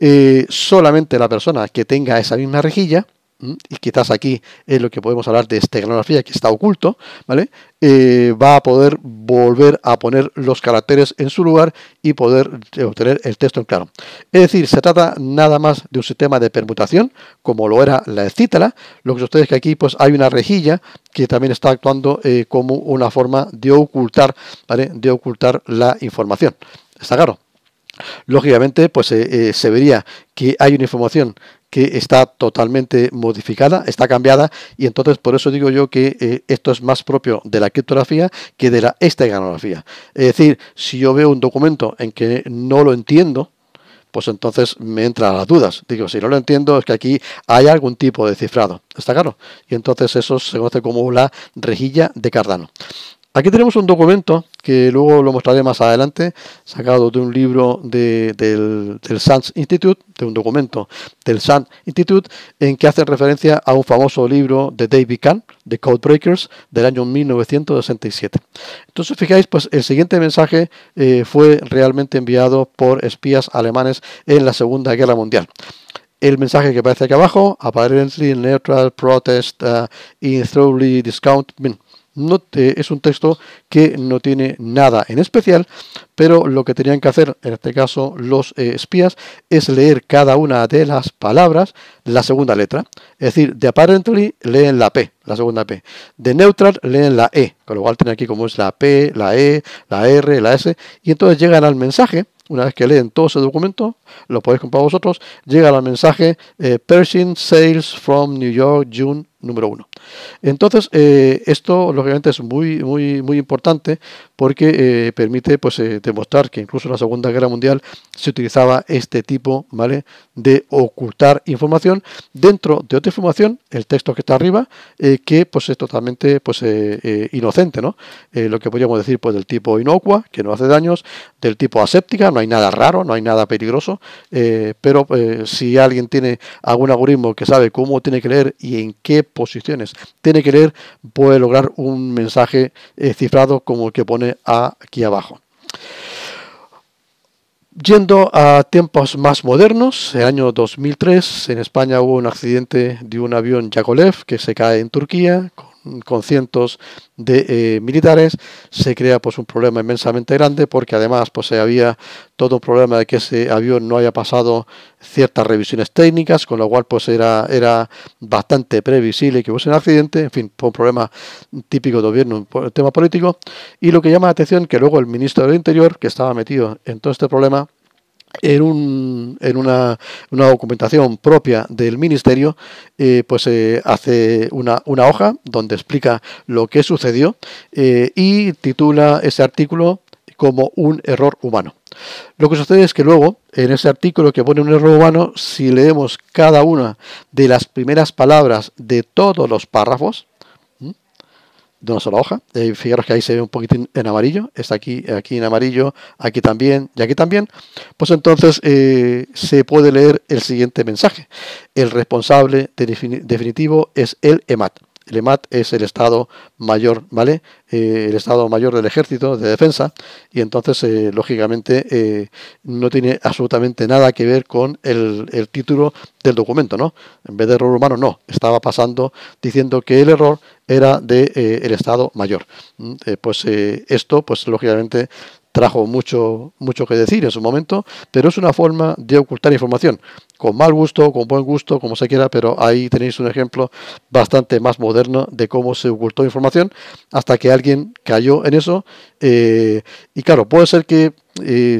Eh, solamente la persona que tenga esa misma rejilla, y quizás aquí es lo que podemos hablar de esteganografía que está oculto, ¿vale? Eh, va a poder volver a poner los caracteres en su lugar y poder eh, obtener el texto en claro. Es decir, se trata nada más de un sistema de permutación, como lo era la escítala, lo que ustedes que aquí pues hay una rejilla que también está actuando eh, como una forma de ocultar, ¿vale? De ocultar la información. ¿Está claro? Lógicamente, pues se vería que hay una información que está totalmente modificada, está cambiada y entonces por eso digo yo que eh, esto es más propio de la criptografía que de la esteganografía. Es decir, si yo veo un documento en que no lo entiendo, pues entonces me entran las dudas. Digo, si no lo entiendo es que aquí hay algún tipo de cifrado. ¿Está claro? Y entonces eso se conoce como la rejilla de Cardano. Aquí tenemos un documento que luego lo mostraré más adelante, sacado de un libro del, del Institute, de un documento del SANS Institute, en que hace referencia a un famoso libro de David Kahn, The Codebreakers, del año 1967. Entonces, fijáis, pues el siguiente mensaje eh, fue realmente enviado por espías alemanes en la Segunda Guerra Mundial el mensaje que aparece aquí abajo, apparently neutral protest uh, in thoroughly discounted. Eh, es un texto que no tiene nada en especial, pero lo que tenían que hacer, en este caso los eh, espías, es leer cada una de las palabras la segunda letra. Es decir, de apparently leen la P, la segunda P. De neutral leen la E, con lo cual tienen aquí como es la P, la E, la R, la S, y entonces llegan al mensaje una vez que leen todo ese documento, lo podéis comprar vosotros, llega al mensaje eh, Pershing Sales from New York June número 1. Entonces, eh, esto lógicamente es muy, muy, muy importante porque eh, permite pues, eh, demostrar que incluso en la Segunda Guerra Mundial se utilizaba este tipo ¿vale? de ocultar información dentro de otra información, el texto que está arriba, que pues, es totalmente pues, inocente. ¿no? lo que podríamos decir pues, del tipo inocua, que no hace daños, del tipo aséptica, no hay nada raro, no hay nada peligroso, pero si alguien tiene algún algoritmo que sabe cómo tiene que leer y en qué posiciones tiene que leer, puede lograr un mensaje eh, cifrado como el que pone aquí abajo. Yendo a tiempos más modernos, el año 2003 en España hubo un accidente de un avión Yakolev que se cae en Turquía con cientos de eh, militares, se crea pues un problema inmensamente grande porque además pues había todo un problema de que ese avión no haya pasado ciertas revisiones técnicas, con lo cual pues era, era bastante previsible que hubiese un accidente, en fin, fue un problema típico de gobierno, un tema político, y lo que llama la atención que luego el ministro del Interior, que estaba metido en todo este problema, en, una, documentación propia del ministerio, eh, pues eh, hace una, hoja donde explica lo que sucedió eh, y titula ese artículo como un error humano. Lo que sucede es que luego, en ese artículo que pone un error humano, si leemos cada una de las primeras palabras de todos los párrafos, de una sola hoja. Eh, fijaros que ahí se ve un poquitín en amarillo, está aquí, aquí en amarillo, aquí también y aquí también. Pues entonces eh, se puede leer el siguiente mensaje. El responsable definitivo es el EMAT. El EMAT es el Estado Mayor, ¿vale? Eh, el Estado Mayor del Ejército de Defensa y entonces, eh, lógicamente, no tiene absolutamente nada que ver con el, el, título del documento, ¿no? En vez de error humano, no. Estaba pasando diciendo que el error era del de, eh, el Estado Mayor. Mm, eh, pues eh, esto, pues lógicamente trajo mucho, mucho que decir en su momento, pero es una forma de ocultar información, con mal gusto, con buen gusto, como se quiera, pero ahí tenéis un ejemplo bastante más moderno de cómo se ocultó información hasta que alguien cayó en eso. y claro, puede ser que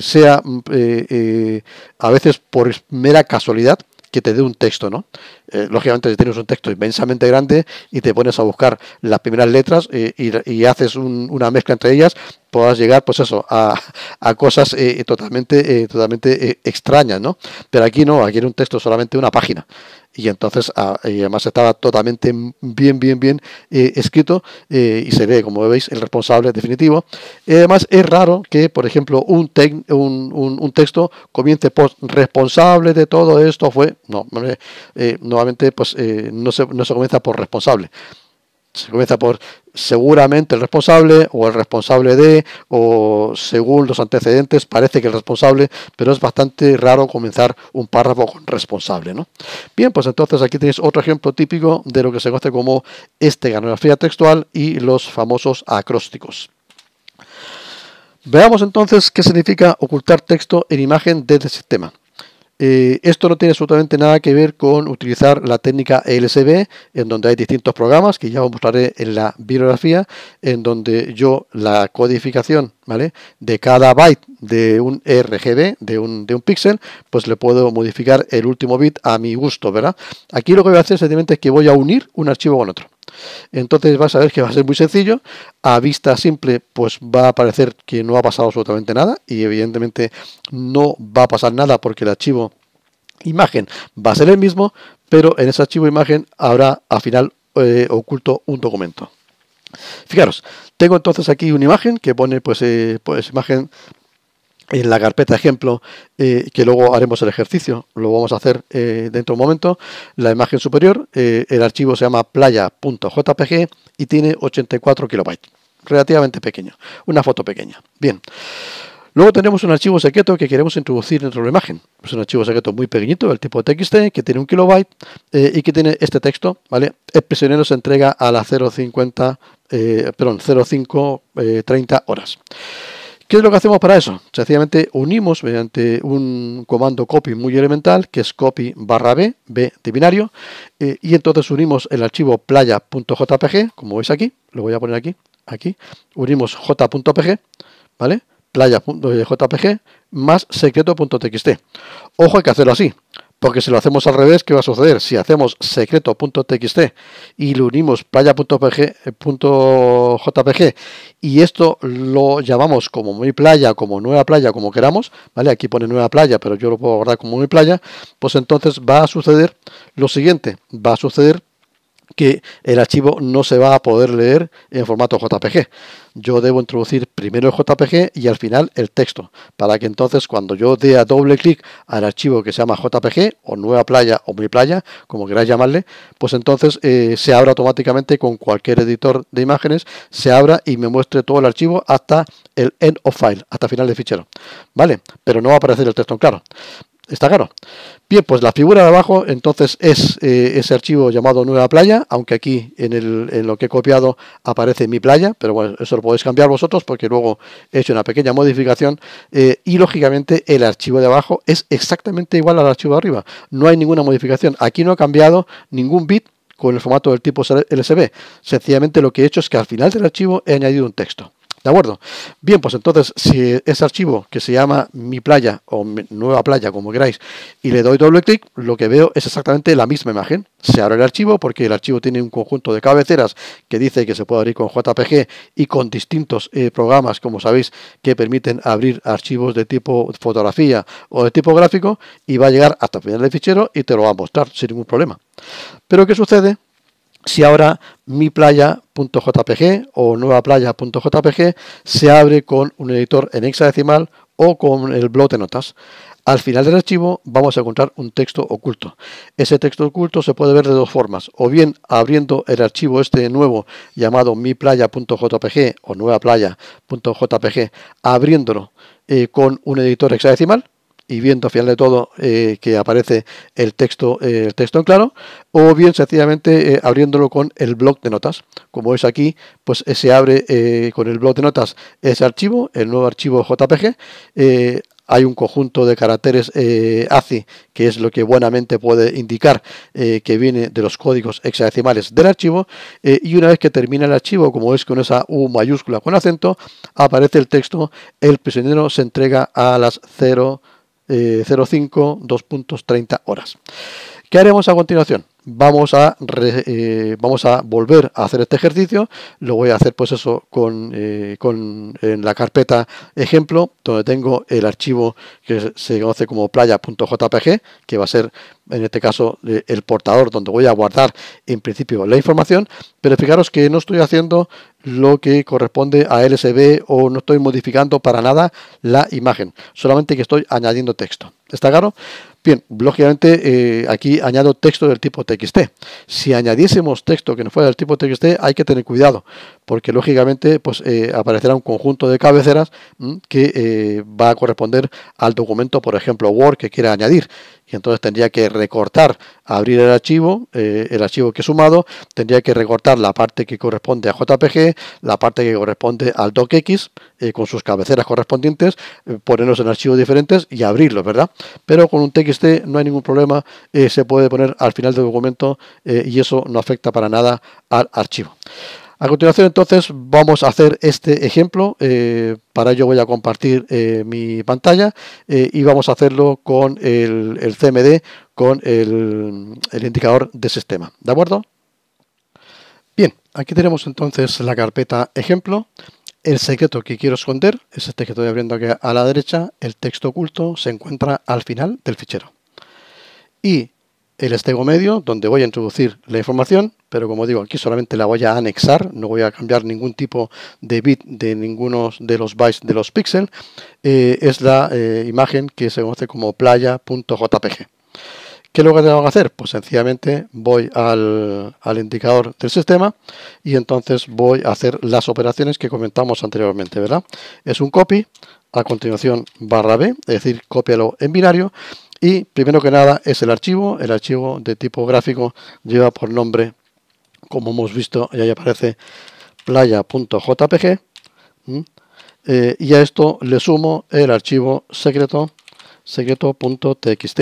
sea mm, a veces por mera casualidad, que te dé un texto, ¿no? Eh, lógicamente, si tienes un texto inmensamente grande y te pones a buscar las primeras letras eh, y, haces una mezcla entre ellas, puedas llegar, pues eso, a, cosas eh, totalmente, totalmente extrañas, ¿no? Pero aquí no, aquí era un texto solamente una página y entonces ah, además estaba totalmente bien, bien, bien eh, escrito eh, y se ve, como veis, el responsable definitivo. Y además es raro que, por ejemplo, un, un, texto comience por responsable de todo esto fue, no, eh, nuevamente pues no se, no se comienza por responsable se comienza por seguramente el responsable o el responsable de o según los antecedentes parece que el responsable pero es bastante raro comenzar un párrafo con responsable ¿no? bien pues entonces aquí tenéis otro ejemplo típico de lo que se conoce como esteganografía textual y los famosos acrósticos veamos entonces qué significa ocultar texto en imagen desde el sistema eh, esto no tiene absolutamente nada que ver con utilizar la técnica e LSB, en donde hay distintos programas que ya os mostraré en la bibliografía, en donde yo la codificación ¿vale? de cada byte de un e RGB, de un, de un píxel, pues le puedo modificar el último bit a mi gusto. ¿verdad? Aquí lo que voy a hacer simplemente es que voy a unir un archivo con otro. Entonces vas a ver que va a ser muy sencillo. A vista simple, pues va a parecer que no ha pasado absolutamente nada y evidentemente no va a pasar nada porque el archivo imagen va a ser el mismo, pero en ese archivo imagen habrá al final eh, oculto un documento. Fijaros, tengo entonces aquí una imagen que pone pues, eh, pues imagen en la carpeta ejemplo, eh, que luego haremos el ejercicio, lo vamos a hacer eh, dentro de un momento, la imagen superior, eh, el archivo se llama playa.jpg y tiene 84 kilobytes, relativamente pequeño, una foto pequeña. Bien, luego tenemos un archivo secreto que queremos introducir dentro de la imagen, es un archivo secreto muy pequeñito, del tipo TXT, que tiene un kilobyte y que tiene este texto, ¿vale? El prisionero se entrega a las 0.50, perdón, 0.530 horas. ¿Qué es lo que hacemos para eso? Sencillamente unimos mediante un comando copy muy elemental, que es copy barra b, b de binario, eh, y entonces unimos el archivo playa.jpg, como veis aquí, lo voy a poner aquí, aquí, unimos j.pg, ¿vale? playa.jpg más secreto.txt. Ojo, hay que hacerlo así. Porque si lo hacemos al revés, ¿qué va a suceder? Si hacemos secreto.txt y lo unimos playa.jpg eh, y esto lo llamamos como mi playa, como nueva playa, como queramos, ¿vale? Aquí pone nueva playa, pero yo lo puedo guardar como mi playa, pues entonces va a suceder lo siguiente, va a suceder que el archivo no se va a poder leer en formato JPG. Yo debo introducir primero el JPG y al final el texto, para que entonces cuando yo dé a doble clic al archivo que se llama JPG o Nueva Playa o Mi Playa, como queráis llamarle, pues entonces eh, se abra automáticamente con cualquier editor de imágenes, se abra y me muestre todo el archivo hasta el end of file, hasta final de fichero. ¿Vale? Pero no va a aparecer el texto en claro está claro. Bien, pues la figura de abajo entonces es eh, ese archivo llamado nueva playa, aunque aquí en, el, en, lo que he copiado aparece mi playa, pero bueno, eso lo podéis cambiar vosotros porque luego he hecho una pequeña modificación eh, y lógicamente el archivo de abajo es exactamente igual al archivo de arriba, no hay ninguna modificación, aquí no he cambiado ningún bit con el formato del tipo LSB, sencillamente lo que he hecho es que al final del archivo he añadido un texto. ¿De acuerdo? Bien, pues entonces, si ese archivo que se llama mi playa o nueva playa, como queráis, y le doy doble clic, lo que veo es exactamente la misma imagen. Se abre el archivo porque el archivo tiene un conjunto de cabeceras que dice que se puede abrir con JPG y con distintos eh, programas, como sabéis, que permiten abrir archivos de tipo fotografía o de tipo gráfico y va a llegar hasta el final del fichero y te lo va a mostrar sin ningún problema. Pero ¿qué sucede? si ahora mi playa.jpg o nueva playa.jpg se abre con un editor en hexadecimal o con el Bloque de notas. Al final del archivo vamos a encontrar un texto oculto. Ese texto oculto se puede ver de dos formas, o bien abriendo el archivo este nuevo llamado miplaya.jpg o nueva playa.jpg, abriéndolo eh, con un editor hexadecimal, y viendo al final de todo eh, que aparece el texto, eh, el texto en claro, o bien sencillamente eh, abriéndolo con el blog de notas. Como es aquí, pues se abre con el blog de notas ese archivo, el nuevo archivo JPG. hay un conjunto de caracteres ACI, que es lo que buenamente puede indicar que viene de los códigos hexadecimales del archivo. y una vez que termina el archivo, como es con esa U mayúscula con acento, aparece el texto, el prisionero se entrega a las 0 eh, 05, 2.30 horas. ¿Qué haremos a continuación? vamos a, eh, vamos a volver a hacer este ejercicio. Lo voy a hacer pues eso con, eh, con en la carpeta ejemplo, donde tengo el archivo que se conoce como playa.jpg, que va a ser en este caso eh, el portador donde voy a guardar en principio la información, pero fijaros que no estoy haciendo lo que corresponde a LSB o no estoy modificando para nada la imagen, solamente que estoy añadiendo texto. ¿Está claro? Bien, lógicamente eh, aquí añado texto del tipo TXT. Si añadiésemos texto que no fuera del tipo TXT, hay que tener cuidado, porque lógicamente pues, eh, aparecerá un conjunto de cabeceras mm, que eh, va a corresponder al documento, por ejemplo, Word que quiera añadir entonces tendría que recortar, abrir el archivo, eh, el archivo que he sumado, tendría que recortar la parte que corresponde a JPG, la parte que corresponde al docx, eh, con sus cabeceras correspondientes, eh, ponerlos en archivos diferentes y abrirlos, ¿verdad? Pero con un txt no hay ningún problema, se puede poner al final del documento y eso no afecta para nada al archivo. A continuación entonces vamos a hacer este ejemplo, eh, para ello voy a compartir eh, mi pantalla eh, y vamos a hacerlo con el, CMD, con el, el, indicador de sistema, ¿de acuerdo? Bien, aquí tenemos entonces la carpeta ejemplo, el secreto que quiero esconder, es este que estoy abriendo aquí a la derecha, el texto oculto se encuentra al final del fichero. Y el estego medio, donde voy a introducir la información, pero como digo, aquí solamente la voy a anexar, no voy a cambiar ningún tipo de bit de ninguno de los bytes de los píxeles, eh, es la eh, imagen que se conoce como playa.jpg. ¿Qué luego lo que tengo que hacer? Pues sencillamente voy al, al, indicador del sistema y entonces voy a hacer las operaciones que comentamos anteriormente, ¿verdad? Es un copy, a continuación barra B, es decir, cópialo en binario y primero que nada es el archivo. El archivo de tipo gráfico lleva por nombre, como hemos visto, y ahí aparece playa.jpg. Eh, y a esto le sumo el archivo secreto secreto.txt.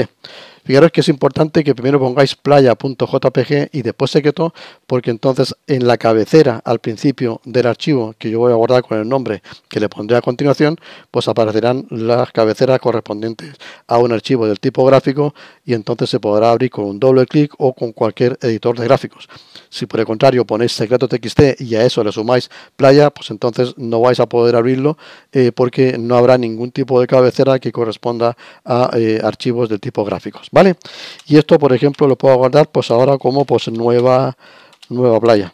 Fijaros que es importante que primero pongáis playa.jpg y después secreto, porque entonces en la cabecera al principio del archivo que yo voy a guardar con el nombre que le pondré a continuación, pues aparecerán las cabeceras correspondientes a un archivo del tipo gráfico y entonces se podrá abrir con un doble clic o con cualquier editor de gráficos. Si por el contrario ponéis secreto.txt y a eso le sumáis playa, pues entonces no vais a poder abrirlo eh, porque no habrá ningún tipo de cabecera que corresponda a eh, archivos del tipo gráficos. Y esto, por ejemplo, lo puedo guardar pues ahora como pues nueva, nueva playa.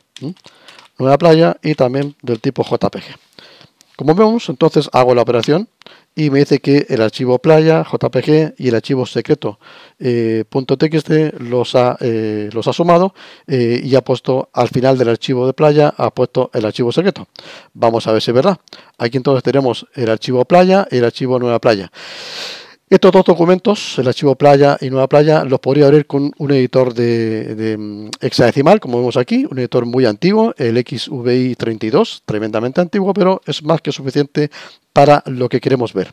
Nueva playa y también del tipo JPG. Como vemos, entonces hago la operación y me dice que el archivo playa, JPG y el archivo secreto eh, .txt los ha, eh, los ha sumado eh, y ha puesto al final del archivo de playa, ha puesto el archivo secreto. Vamos a ver si es verdad. Aquí entonces tenemos el archivo playa y el archivo nueva playa. Estos dos documentos, el archivo playa y nueva playa, los podría abrir con un editor de, mm, hexadecimal, como vemos aquí, un editor muy antiguo, el XVI 32, tremendamente antiguo, pero es más que suficiente para lo que queremos ver.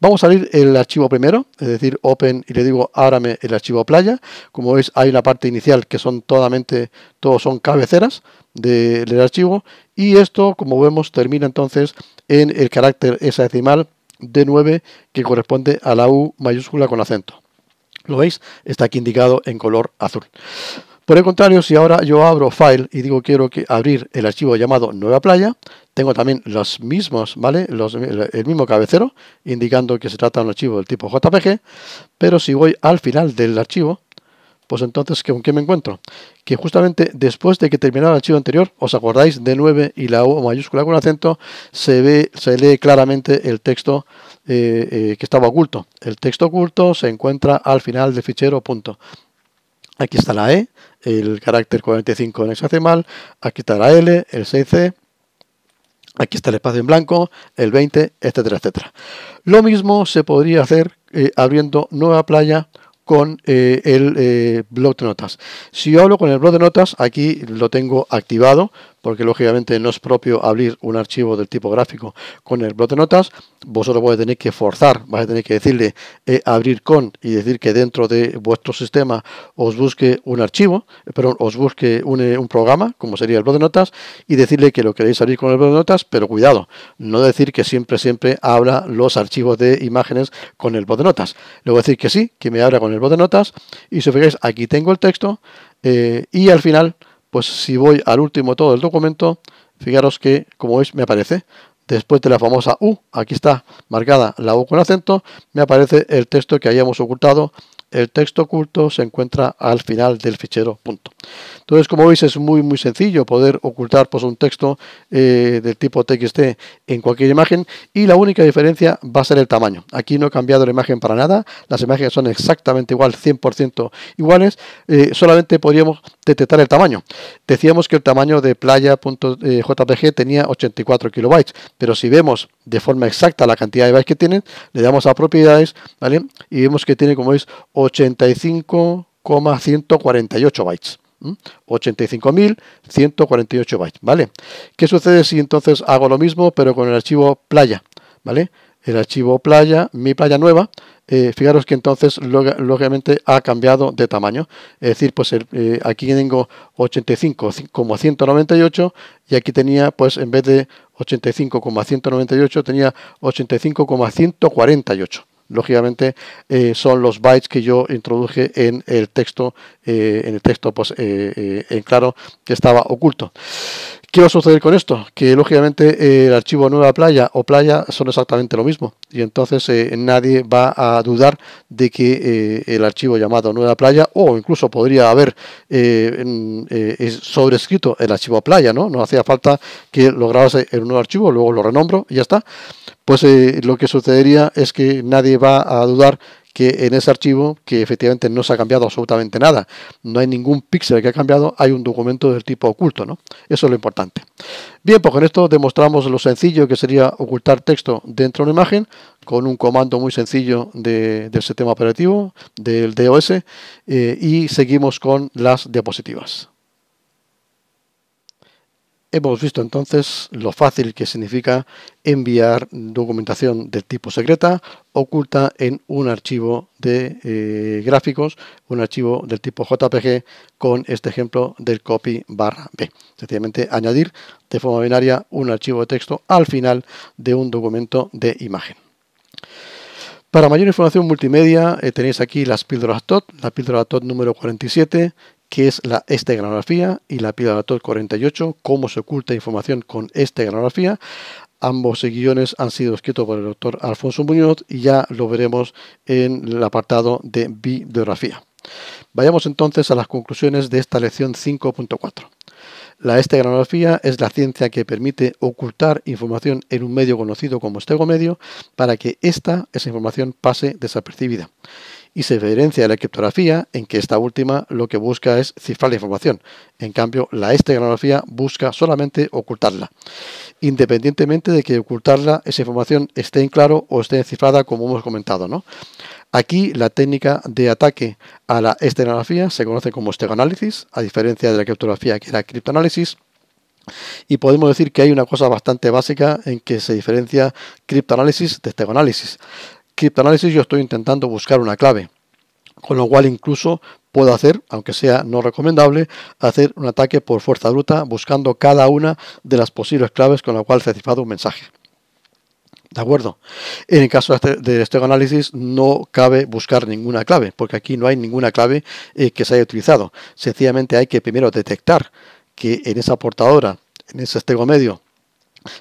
Vamos a abrir el archivo primero, es decir, open y le digo ábrame el archivo playa. Como veis, hay una parte inicial que son totalmente, todos son cabeceras del archivo y esto, como vemos, termina entonces en el carácter hexadecimal D9 que corresponde a la U mayúscula con acento. ¿Lo veis? Está aquí indicado en color azul. Por el contrario, si ahora yo abro File y digo quiero que abrir el archivo llamado Nueva Playa, tengo también los mismos, ¿vale? el mismo cabecero, indicando que se trata de un archivo del tipo JPG, pero si voy al final del archivo, pues entonces, ¿con qué me encuentro? Que justamente después de que terminara el archivo anterior, ¿os acordáis de 9 y la O mayúscula con acento? Se, ve, se lee claramente el texto eh, eh, que estaba oculto. El texto oculto se encuentra al final del fichero punto. Aquí está la E, el carácter 45 en hexadecimal, aquí está la L, el 6C, aquí está el espacio en blanco, el 20, etcétera, etcétera. Lo mismo se podría hacer eh, abriendo nueva playa con eh, el eh, blog de notas. Si yo hablo con el blog de notas, aquí lo tengo activado porque lógicamente no es propio abrir un archivo del tipo gráfico con el bloc de notas, vosotros vais a tener que forzar, vais a tener que decirle eh, abrir con y decir que dentro de vuestro sistema os busque un archivo, eh, pero os busque eh, un, programa, como sería el bloc de notas, y decirle que lo queréis abrir con el bloc de notas, pero cuidado, no decir que siempre, siempre abra los archivos de imágenes con el bloc de notas. a decir que sí, que me abra con el bloc de notas, y si os fijáis, aquí tengo el texto, y al final pues si voy al último todo del documento, fijaros que, como veis, me aparece, después de la famosa U, aquí está marcada la U con acento, me aparece el texto que hayamos ocultado. El texto oculto se encuentra al final del fichero. Punto. Entonces, como veis, es muy muy sencillo poder ocultar pues, un texto eh, del tipo TXT en cualquier imagen y la única diferencia va a ser el tamaño. Aquí no he cambiado la imagen para nada, las imágenes son exactamente igual, 100% iguales, eh, solamente podríamos detectar el tamaño. Decíamos que el tamaño de playa.jpg eh, tenía 84 kilobytes, pero si vemos de forma exacta la cantidad de bytes que tienen, le damos a propiedades, ¿vale? Y vemos que tiene, como es 85,148 bytes. 85.148 bytes, ¿vale? ¿Qué sucede si entonces hago lo mismo pero con el archivo playa? ¿Vale? el archivo playa, mi playa nueva, eh, fijaros que entonces lógicamente ha cambiado de tamaño. Es decir, pues eh, aquí tengo 85,198 y aquí tenía, pues en vez de 85,198 tenía 85,148. Lógicamente eh, son los bytes que yo introduje en el texto, en el texto pues, en claro que estaba oculto. ¿Qué va a suceder con esto? Que lógicamente eh, el archivo Nueva Playa o Playa son exactamente lo mismo y entonces eh, nadie va a dudar de que eh, el archivo llamado Nueva Playa o incluso podría haber sobrescrito el archivo Playa, ¿no? No hacía falta que lo grabase en un nuevo archivo, luego lo renombro y ya está. Pues lo que sucedería es que nadie va a dudar que en ese archivo que efectivamente no se ha cambiado absolutamente nada. No hay ningún píxel que ha cambiado, hay un documento del tipo oculto, ¿no? Eso es lo importante. Bien, pues con esto demostramos lo sencillo que sería ocultar texto dentro de una imagen con un comando muy sencillo del sistema operativo, del DOS, eh, y seguimos con las diapositivas. Hemos visto entonces lo fácil que significa enviar documentación del tipo secreta oculta en un archivo de eh, gráficos, un archivo del tipo JPG con este ejemplo del copy barra B. Sencillamente añadir de forma binaria un archivo de texto al final de un documento de imagen. Para mayor información multimedia eh, tenéis aquí las píldoras TOT, la píldora TOT número 47 qué es la esteganografía y la Pilarator 48, cómo se oculta información con esteganografía. Ambos guiones han sido escritos por el doctor Alfonso Muñoz y ya lo veremos en el apartado de Videografía. Vayamos entonces a las conclusiones de esta lección 5.4. La esteganografía es la ciencia que permite ocultar información en un medio conocido como estegomedio para que esta, esa información pase desapercibida y se diferencia de la criptografía en que esta última lo que busca es cifrar la información. En cambio, la esteganografía busca solamente ocultarla, independientemente de que ocultarla, esa información esté en claro o esté cifrada, como hemos comentado. Aquí la técnica de ataque a la esteganografía se conoce como estegoanálisis, a diferencia de la criptografía que era criptoanálisis. Y podemos decir que hay una cosa bastante básica en que se diferencia criptoanálisis de estegoanálisis análisis, yo estoy intentando buscar una clave, con lo cual incluso puedo hacer, aunque sea no recomendable, hacer un ataque por fuerza bruta buscando cada una de las posibles claves con la cual se ha cifrado un mensaje. ¿De acuerdo? En el caso este, de este análisis no cabe buscar ninguna clave, porque aquí no hay ninguna clave eh, que se haya utilizado. Sencillamente hay que primero detectar que en esa portadora, en ese estego medio,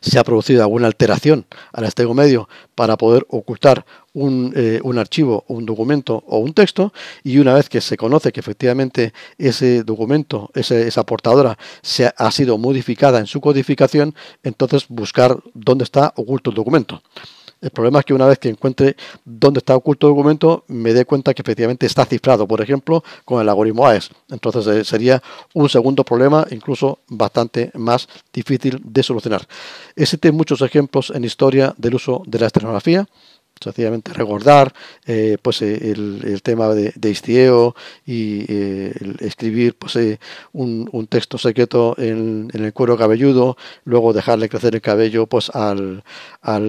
se ha producido alguna alteración al estego medio para poder ocultar un, eh, un, archivo, un documento o un texto y una vez que se conoce que efectivamente ese documento, esa portadora se ha sido modificada en su codificación, entonces buscar dónde está oculto el documento. El problema es que una vez que encuentre dónde está oculto el documento, me dé cuenta que efectivamente está cifrado, por ejemplo, con el algoritmo AES. Entonces eh, sería un segundo problema, incluso bastante más difícil de solucionar. Existen muchos ejemplos en historia del uso de la estenografía sencillamente recordar eh, pues eh, el, tema de, de y eh, escribir pues, un, un, texto secreto en, el cuero cabelludo, luego dejarle crecer el cabello pues al,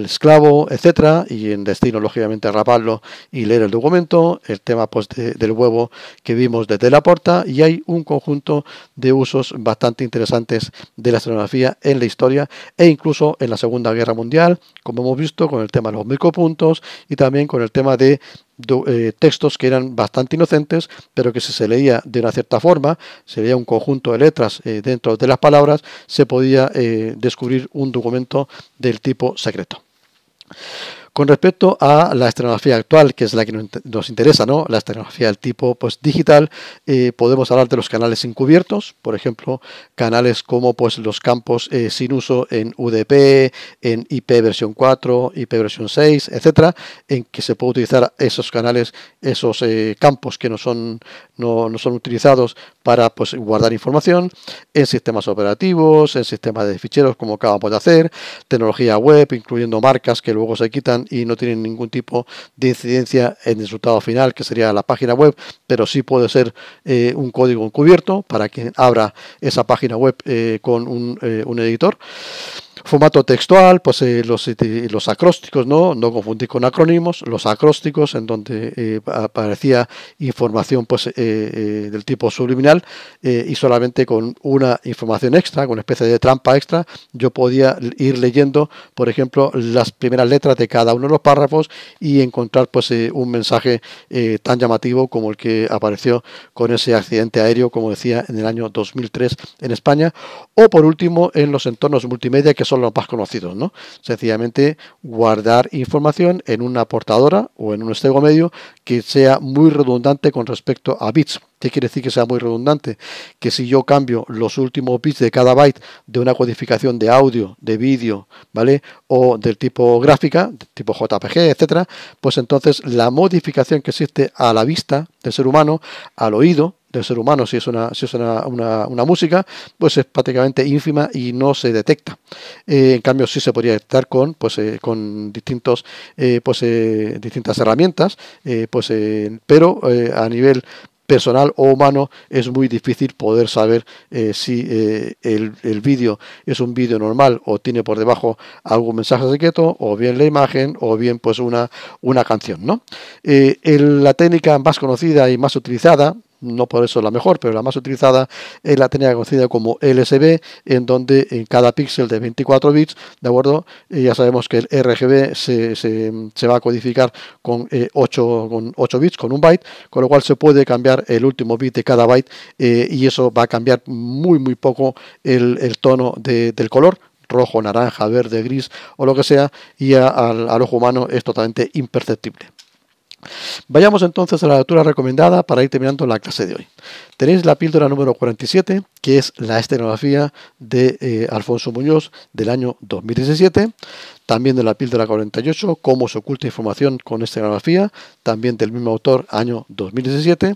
esclavo, etcétera, y en destino lógicamente raparlo y leer el documento, el tema pues del huevo que vimos desde la puerta y hay un conjunto de usos bastante interesantes de la escenografía en la historia e incluso en la Segunda Guerra Mundial, como hemos visto con el tema de los micropuntos, y también con el tema de eh, textos que eran bastante inocentes, pero que si se leía de una cierta forma, se leía un conjunto de letras eh, dentro de las palabras, se podía eh, descubrir un documento del tipo secreto. Con respecto a la estenografía actual, que es la que nos interesa, ¿no? La estenografía del tipo pues, digital, eh, podemos hablar de los canales encubiertos, por ejemplo, canales como pues, los campos eh, sin uso en UDP, en IP versión 4, IP versión 6, etcétera, en que se puede utilizar esos canales, esos eh, campos que no son, no, no son utilizados para pues, guardar información en sistemas operativos, en sistemas de ficheros, como acabamos de hacer, tecnología web, incluyendo marcas que luego se quitan y no tienen ningún tipo de incidencia en el resultado final, que sería la página web, pero sí puede ser eh, un código encubierto para quien abra esa página web eh, con un eh, editor. Formato textual, pues eh, este, los, acrósticos, ¿no? No confundir con acrónimos, los acrósticos en donde eh, aparecía información pues eh, del tipo subliminal y solamente con una información extra, con una especie de trampa extra, yo podía ir leyendo, por ejemplo, las primeras letras de cada uno de los párrafos y encontrar pues un mensaje tan llamativo como el que apareció con ese accidente aéreo, como decía, en el año 2003 en España. O por último, en los entornos multimedia que son son los más conocidos, ¿no? Sencillamente guardar información en una portadora o en un estego medio que sea muy redundante con respecto a bits. ¿Qué quiere decir que sea muy redundante? Que si yo cambio los últimos bits de cada byte de una codificación de audio, de vídeo, ¿vale? O del tipo gráfica, tipo JPG, etcétera, pues entonces la modificación que existe a la vista del ser humano, al oído, del ser humano, si es una, si es una, música, pues es prácticamente ínfima y no se detecta. Eh, en cambio, sí se podría detectar con, pues, eh, con distintos, eh, pues, distintas herramientas, pues, pero a nivel personal o humano es muy difícil poder saber si el, vídeo es un vídeo normal o tiene por debajo algún mensaje secreto o bien la imagen o bien pues una, una canción. ¿no? la técnica más conocida y más utilizada no por eso la mejor, pero la más utilizada es la tenía conocida como LSB, en donde en cada píxel de 24 bits, ¿de acuerdo? Eh, ya sabemos que el RGB se, se, va a codificar con, 8, eh, bits, con un byte, con lo cual se puede cambiar el último bit de cada byte eh, y eso va a cambiar muy, muy poco el, tono del color, rojo, naranja, verde, gris o lo que sea, y a, al ojo humano es totalmente imperceptible. Vayamos entonces a la lectura recomendada para ir terminando la clase de hoy. Tenéis la píldora número 47, que es la estenografía de eh, Alfonso Muñoz del año 2017, también de la píldora 48, cómo se oculta información con estenografía, también del mismo autor, año 2017.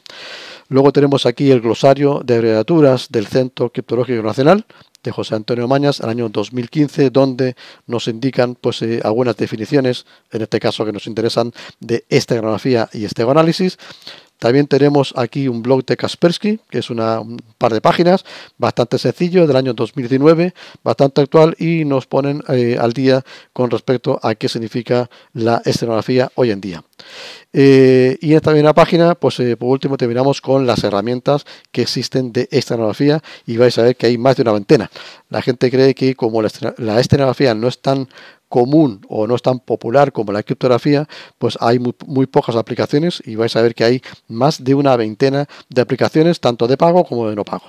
Luego tenemos aquí el glosario de abreviaturas del Centro Criptológico Nacional, de José Antonio Mañas al año 2015, donde nos indican pues, eh, algunas definiciones, en este caso que nos interesan, de esta geografía y este análisis... También tenemos aquí un blog de Kaspersky, que es una, un par de páginas, bastante sencillo, del año 2019, bastante actual y nos ponen eh, al día con respecto a qué significa la escenografía hoy en día. Eh, y en esta misma página, pues eh, por último terminamos con las herramientas que existen de escenografía y vais a ver que hay más de una ventena. La gente cree que como la, la escenografía no es tan común o no es tan popular como la criptografía, pues hay muy, pocas aplicaciones y vais a ver que hay más de una veintena de aplicaciones, tanto de pago como de no pago.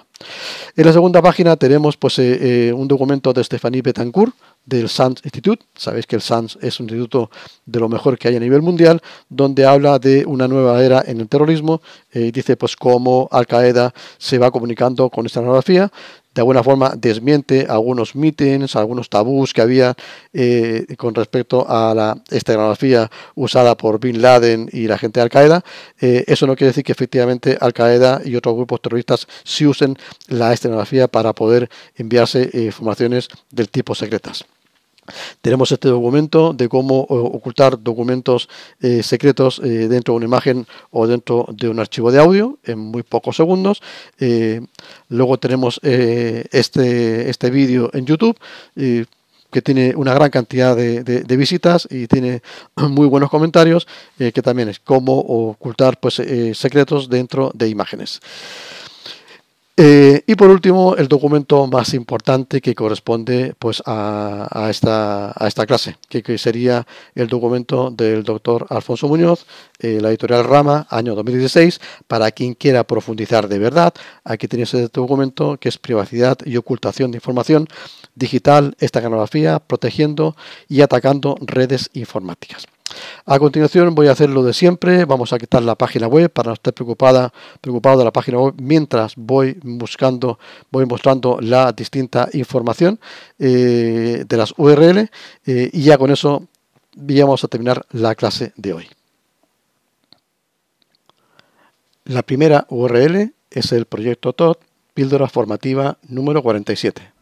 En la segunda página tenemos pues, eh, eh, un documento de Stephanie Betancourt del SANS Institute. Sabéis que el SANS es un instituto de lo mejor que hay a nivel mundial, donde habla de una nueva era en el terrorismo eh, y dice pues cómo Al Qaeda se va comunicando con esta tecnología de alguna forma desmiente algunos mítines, algunos tabús que había eh, con respecto a la estenografía usada por Bin Laden y la gente de Al Qaeda. Eh, eso no quiere decir que efectivamente Al Qaeda y otros grupos terroristas sí usen la estenografía para poder enviarse eh, informaciones del tipo secretas. Tenemos este documento de cómo ocultar documentos eh, secretos eh, dentro de una imagen o dentro de un archivo de audio en muy pocos segundos. Eh, luego tenemos este, este, vídeo en YouTube que tiene una gran cantidad de, visitas y tiene muy buenos comentarios, que también es cómo ocultar pues, secretos dentro de imágenes. Eh, y por último, el documento más importante que corresponde pues, a, esta, clase, que, sería el documento del doctor Alfonso Muñoz, eh, la editorial Rama, año 2016. Para quien quiera profundizar de verdad, aquí tenéis este documento que es privacidad y ocultación de información digital, estacanografía, protegiendo y atacando redes informáticas. A continuación voy a hacer lo de siempre, vamos a quitar la página web para no estar preocupada, preocupado de la página web mientras voy buscando, voy mostrando la distinta información eh, de las URL eh, y ya con eso vamos a terminar la clase de hoy. La primera URL es el proyecto TOD, píldora formativa número 47.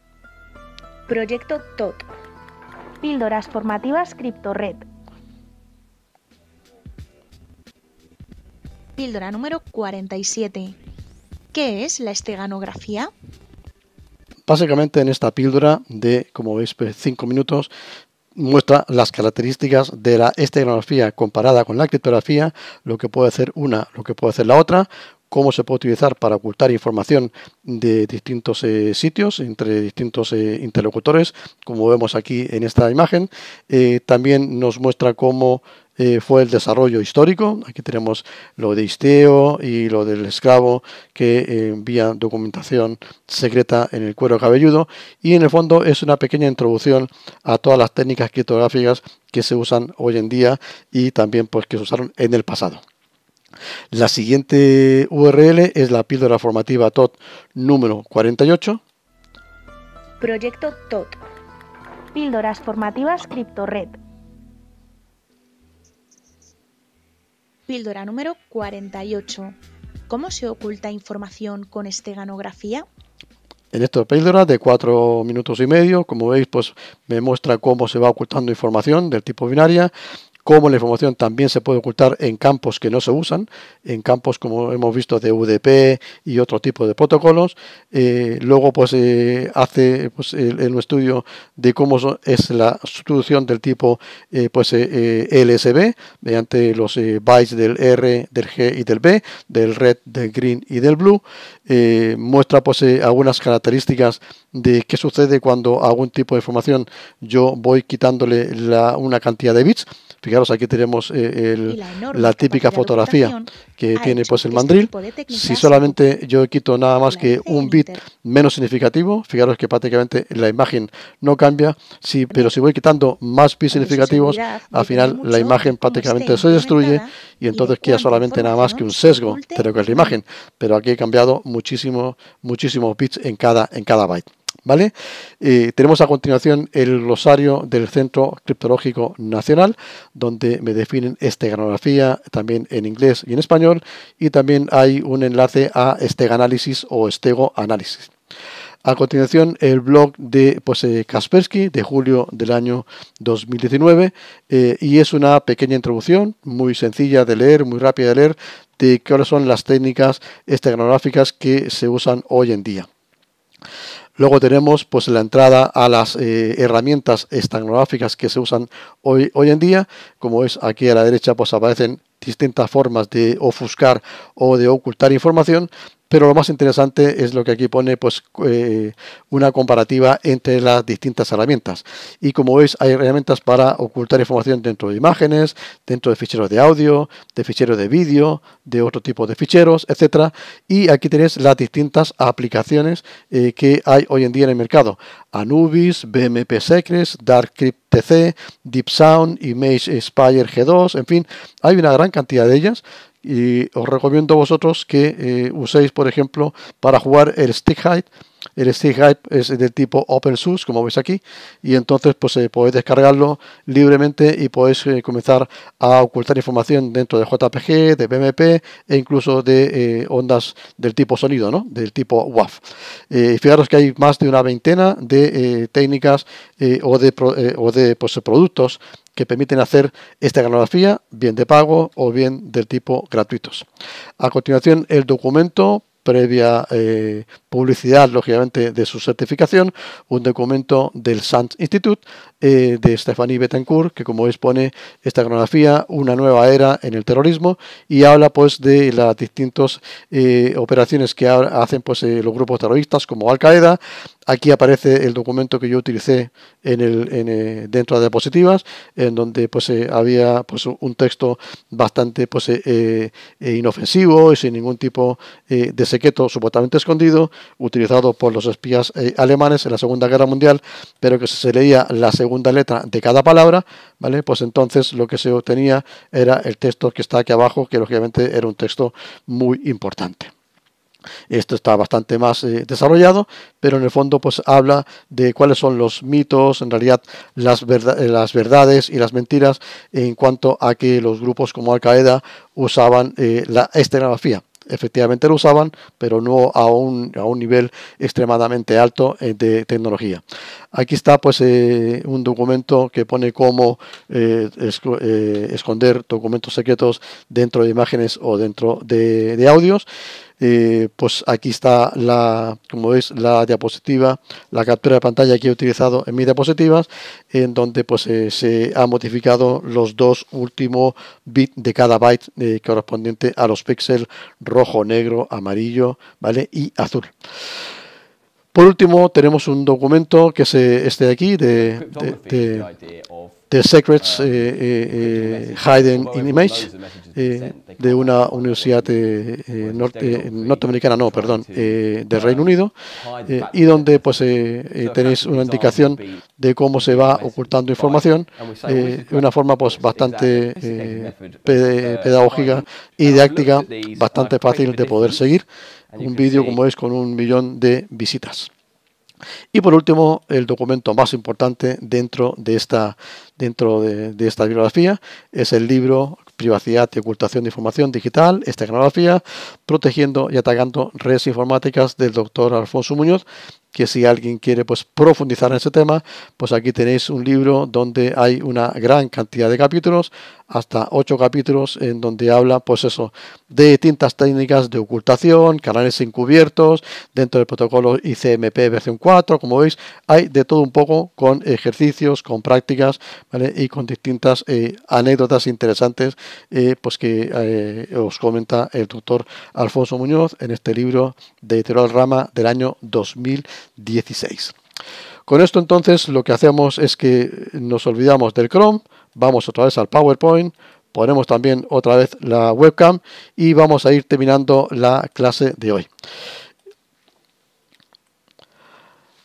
Proyecto TOD, píldoras formativas CryptoRed Píldora número 47. ¿Qué es la esteganografía? Básicamente en esta píldora de, como veis, 5 pues, minutos, muestra las características de la esteganografía comparada con la criptografía, lo que puede hacer una, lo que puede hacer la otra, cómo se puede utilizar para ocultar información de distintos eh, sitios, entre distintos eh, interlocutores, como vemos aquí en esta imagen. Eh, también nos muestra cómo eh, fue el desarrollo histórico. Aquí tenemos lo de Isteo y lo del esclavo que envían eh, envía documentación secreta en el cuero cabelludo. Y en el fondo es una pequeña introducción a todas las técnicas criptográficas que se usan hoy en día y también pues, que se usaron en el pasado. La siguiente URL es la píldora formativa TOT número 48. Proyecto TOT. Píldoras formativas CryptoRed Píldora número 48. ¿Cómo se oculta información con esteganografía? En estos píldora de cuatro minutos y medio, como veis, pues me muestra cómo se va ocultando información del tipo binaria, cómo la información también se puede ocultar en campos que no se usan, en campos como hemos visto de UDP y otro tipo de protocolos. Eh, luego, pues eh, hace pues, el, estudio de cómo es la sustitución del tipo eh, pues LSB mediante los bytes del R, del G y del B, del red, del green y del blue. muestra pues algunas características de qué sucede cuando algún tipo de información yo voy quitándole una cantidad de bits Fijaros, aquí tenemos eh, la, típica fotografía que tiene pues el este mandril. si solamente yo quito nada más que un bit menos significativo, fijaros que prácticamente la imagen no cambia, sí, pero si voy quitando más bits significativos, al final la imagen prácticamente se destruye y entonces queda solamente nada más que un sesgo de lo que es la imagen. Pero aquí he cambiado muchísimo, muchísimos bits en cada, en cada byte. ¿vale? Eh, tenemos a continuación el rosario del Centro Criptológico Nacional, donde me definen esteganografía también en inglés y en español, y también hay un enlace a esteganálisis o estegoanálisis. A continuación, el blog de pues, eh, Kaspersky de julio del año 2019 eh, y es una pequeña introducción muy sencilla de leer, muy rápida de leer, de cuáles son las técnicas esteganográficas que se usan hoy en día. Luego tenemos pues la entrada a las eh, herramientas estanográficas que se usan hoy, hoy en día, como es aquí a la derecha pues aparecen distintas formas de ofuscar o de ocultar información pero lo más interesante es lo que aquí pone, pues eh, una comparativa entre las distintas herramientas. Y como veis, hay herramientas para ocultar información dentro de imágenes, dentro de ficheros de audio, de ficheros de vídeo, de otro tipo de ficheros, etcétera. Y aquí tenéis las distintas aplicaciones eh, que hay hoy en día en el mercado: Anubis, BMP Secrets, DarkCrypt TC, Deep Sound, Image Spire G2, en fin, hay una gran cantidad de ellas y os recomiendo a vosotros que eh, uséis, por ejemplo, para jugar el Stick El Stick es del tipo Open Source, como veis aquí, y entonces pues eh, podéis descargarlo libremente y podéis eh, comenzar a ocultar información dentro de JPG, de BMP e incluso de ondas del tipo sonido, ¿no? del tipo WAF. fijaros que hay más de una veintena de técnicas o de, o de pues, productos que permiten hacer esta granografía, bien de pago o bien del tipo gratuitos. A continuación, el documento previa eh, publicidad, lógicamente, de su certificación, un documento del Sanz Institute eh, de Stephanie Betancourt, que como veis pone esta granografía, una nueva era en el terrorismo, y habla pues de las distintas eh, operaciones que hacen pues los grupos terroristas como Al-Qaeda, Aquí aparece el documento que yo utilicé en el, eh, dentro de las diapositivas, en donde pues, eh, había pues, un texto bastante pues, eh, inofensivo y sin ningún tipo de secreto supuestamente escondido, utilizado por los espías alemanes en la Segunda Guerra Mundial, pero que se leía la segunda letra de cada palabra, ¿vale? pues entonces lo que se obtenía era el texto que está aquí abajo, que lógicamente era un texto muy importante. Esto está bastante más eh, desarrollado, pero en el fondo pues habla de cuáles son los mitos, en realidad las, eh, verdades y las mentiras en cuanto a que los grupos como Al-Qaeda usaban eh, la estenografía efectivamente lo usaban, pero no a un, a un nivel extremadamente alto de tecnología. Aquí está pues un documento que pone cómo esconder documentos secretos dentro de imágenes o dentro de audios. Eh, pues aquí está la, como veis, la diapositiva, la captura de pantalla que he utilizado en mis diapositivas, en donde pues eh, se ha modificado los dos últimos bits de cada byte eh, correspondiente a los píxeles rojo, negro, amarillo, ¿vale? Y azul. Por último, tenemos un documento que es este de aquí, de, Secrets uh, Hidden in Image, eh, de una universidad eh, eh, norteamericana, no, perdón, del Reino Unido, y donde pues tenéis una indicación de cómo se va ocultando información de una forma pues bastante pedagógica y didáctica, bastante fácil de poder seguir. Un vídeo, como es con un millón de visitas. Y por último, el documento más importante dentro de esta, dentro de, de esta bibliografía es el libro privacidad y ocultación de información digital, tecnología protegiendo y atacando redes informáticas del doctor Alfonso Muñoz, que si alguien quiere pues, profundizar en este tema, pues aquí tenéis un libro donde hay una gran cantidad de capítulos hasta ocho capítulos en donde habla, pues eso, de distintas técnicas de ocultación, canales encubiertos, dentro del protocolo ICMP versión 4, como veis, hay de todo un poco con ejercicios, con prácticas, Y con distintas eh, anécdotas interesantes, eh, pues que eh, os comenta el doctor Alfonso Muñoz en este libro de Teruel Rama del año 2016. Con esto entonces lo que hacemos es que nos olvidamos del Chrome, Vamos otra vez al PowerPoint, ponemos también otra vez la webcam y vamos a ir terminando la clase de hoy.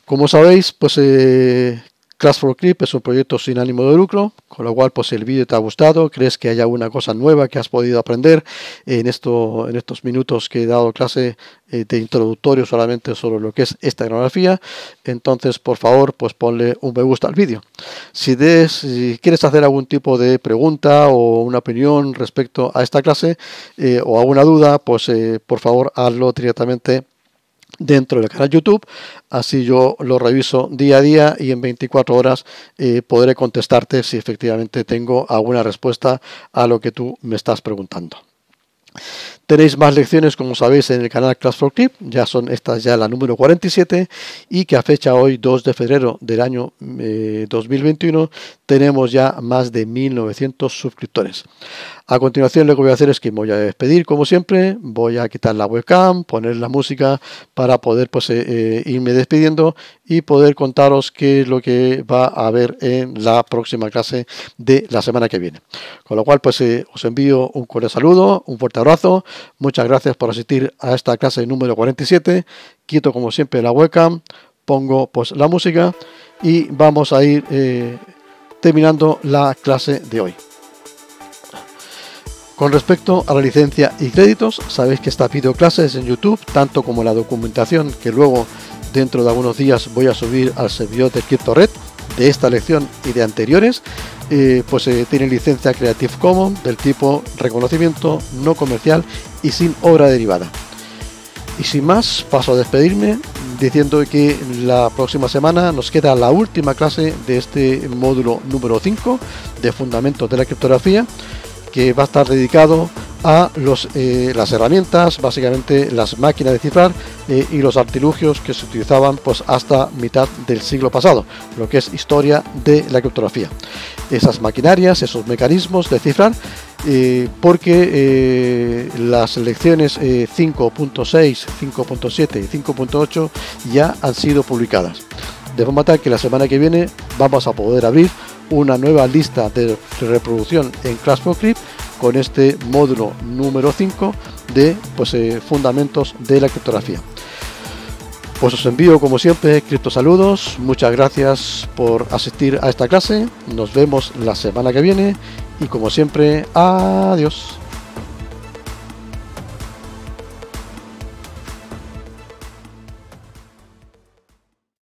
Como sabéis, pues eh, Class for Clip es un proyecto sin ánimo de lucro, con lo cual pues el vídeo te ha gustado, crees que haya alguna cosa nueva que has podido aprender en, estos minutos que he dado clase eh, de introductorio solamente sobre lo que es esta grafía, entonces por favor pues ponle un me gusta al vídeo. Si, quieres hacer algún tipo de pregunta o una opinión respecto a esta clase eh, o alguna duda, pues eh, por favor hazlo directamente dentro del canal YouTube. Así yo lo reviso día a día y en 24 horas eh, podré contestarte si efectivamente tengo alguna respuesta a lo que tú me estás preguntando. Tenéis más lecciones, como sabéis, en el canal Class for Clip, ya son estas ya la número 47 y que a fecha hoy, 2 de febrero del año 2021, eh, tenemos ya más de 1900 suscriptores. A continuación lo que voy a hacer es que me voy a despedir como siempre, voy a quitar la webcam, poner la música para poder pues, eh, eh, irme despidiendo y poder contaros qué es lo que va a haber en la próxima clase de la semana que viene. Con lo cual pues eh, os envío un cordial saludo, un fuerte abrazo, muchas gracias por asistir a esta clase número 47, quito como siempre la webcam, pongo pues la música y vamos a ir terminando la clase de hoy. Con respecto a la licencia y créditos, sabéis que estas clases en YouTube, tanto como la documentación que luego dentro de algunos días voy a subir al servidor de CryptoRed de esta lección y de anteriores, eh, pues eh, tiene licencia Creative Commons del tipo reconocimiento no comercial y sin obra derivada. Y sin más, paso a despedirme diciendo que la próxima semana nos queda la última clase de este módulo número 5 de Fundamentos de la Criptografía que va a estar dedicado a los, eh, las herramientas, básicamente las máquinas de cifrar eh, y los artilugios que se utilizaban pues, hasta mitad del siglo pasado, lo que es historia de la criptografía. Esas maquinarias, esos mecanismos de cifrar, eh, porque las lecciones 5.6, 5.7 y 5.8 ya han sido publicadas. De forma tal que la semana que viene vamos a poder abrir una nueva lista de reproducción en Clash Clip con este módulo número 5 de pues, eh, fundamentos de la criptografía. Pues os envío como siempre saludos. muchas gracias por asistir a esta clase, nos vemos la semana que viene y como siempre, adiós.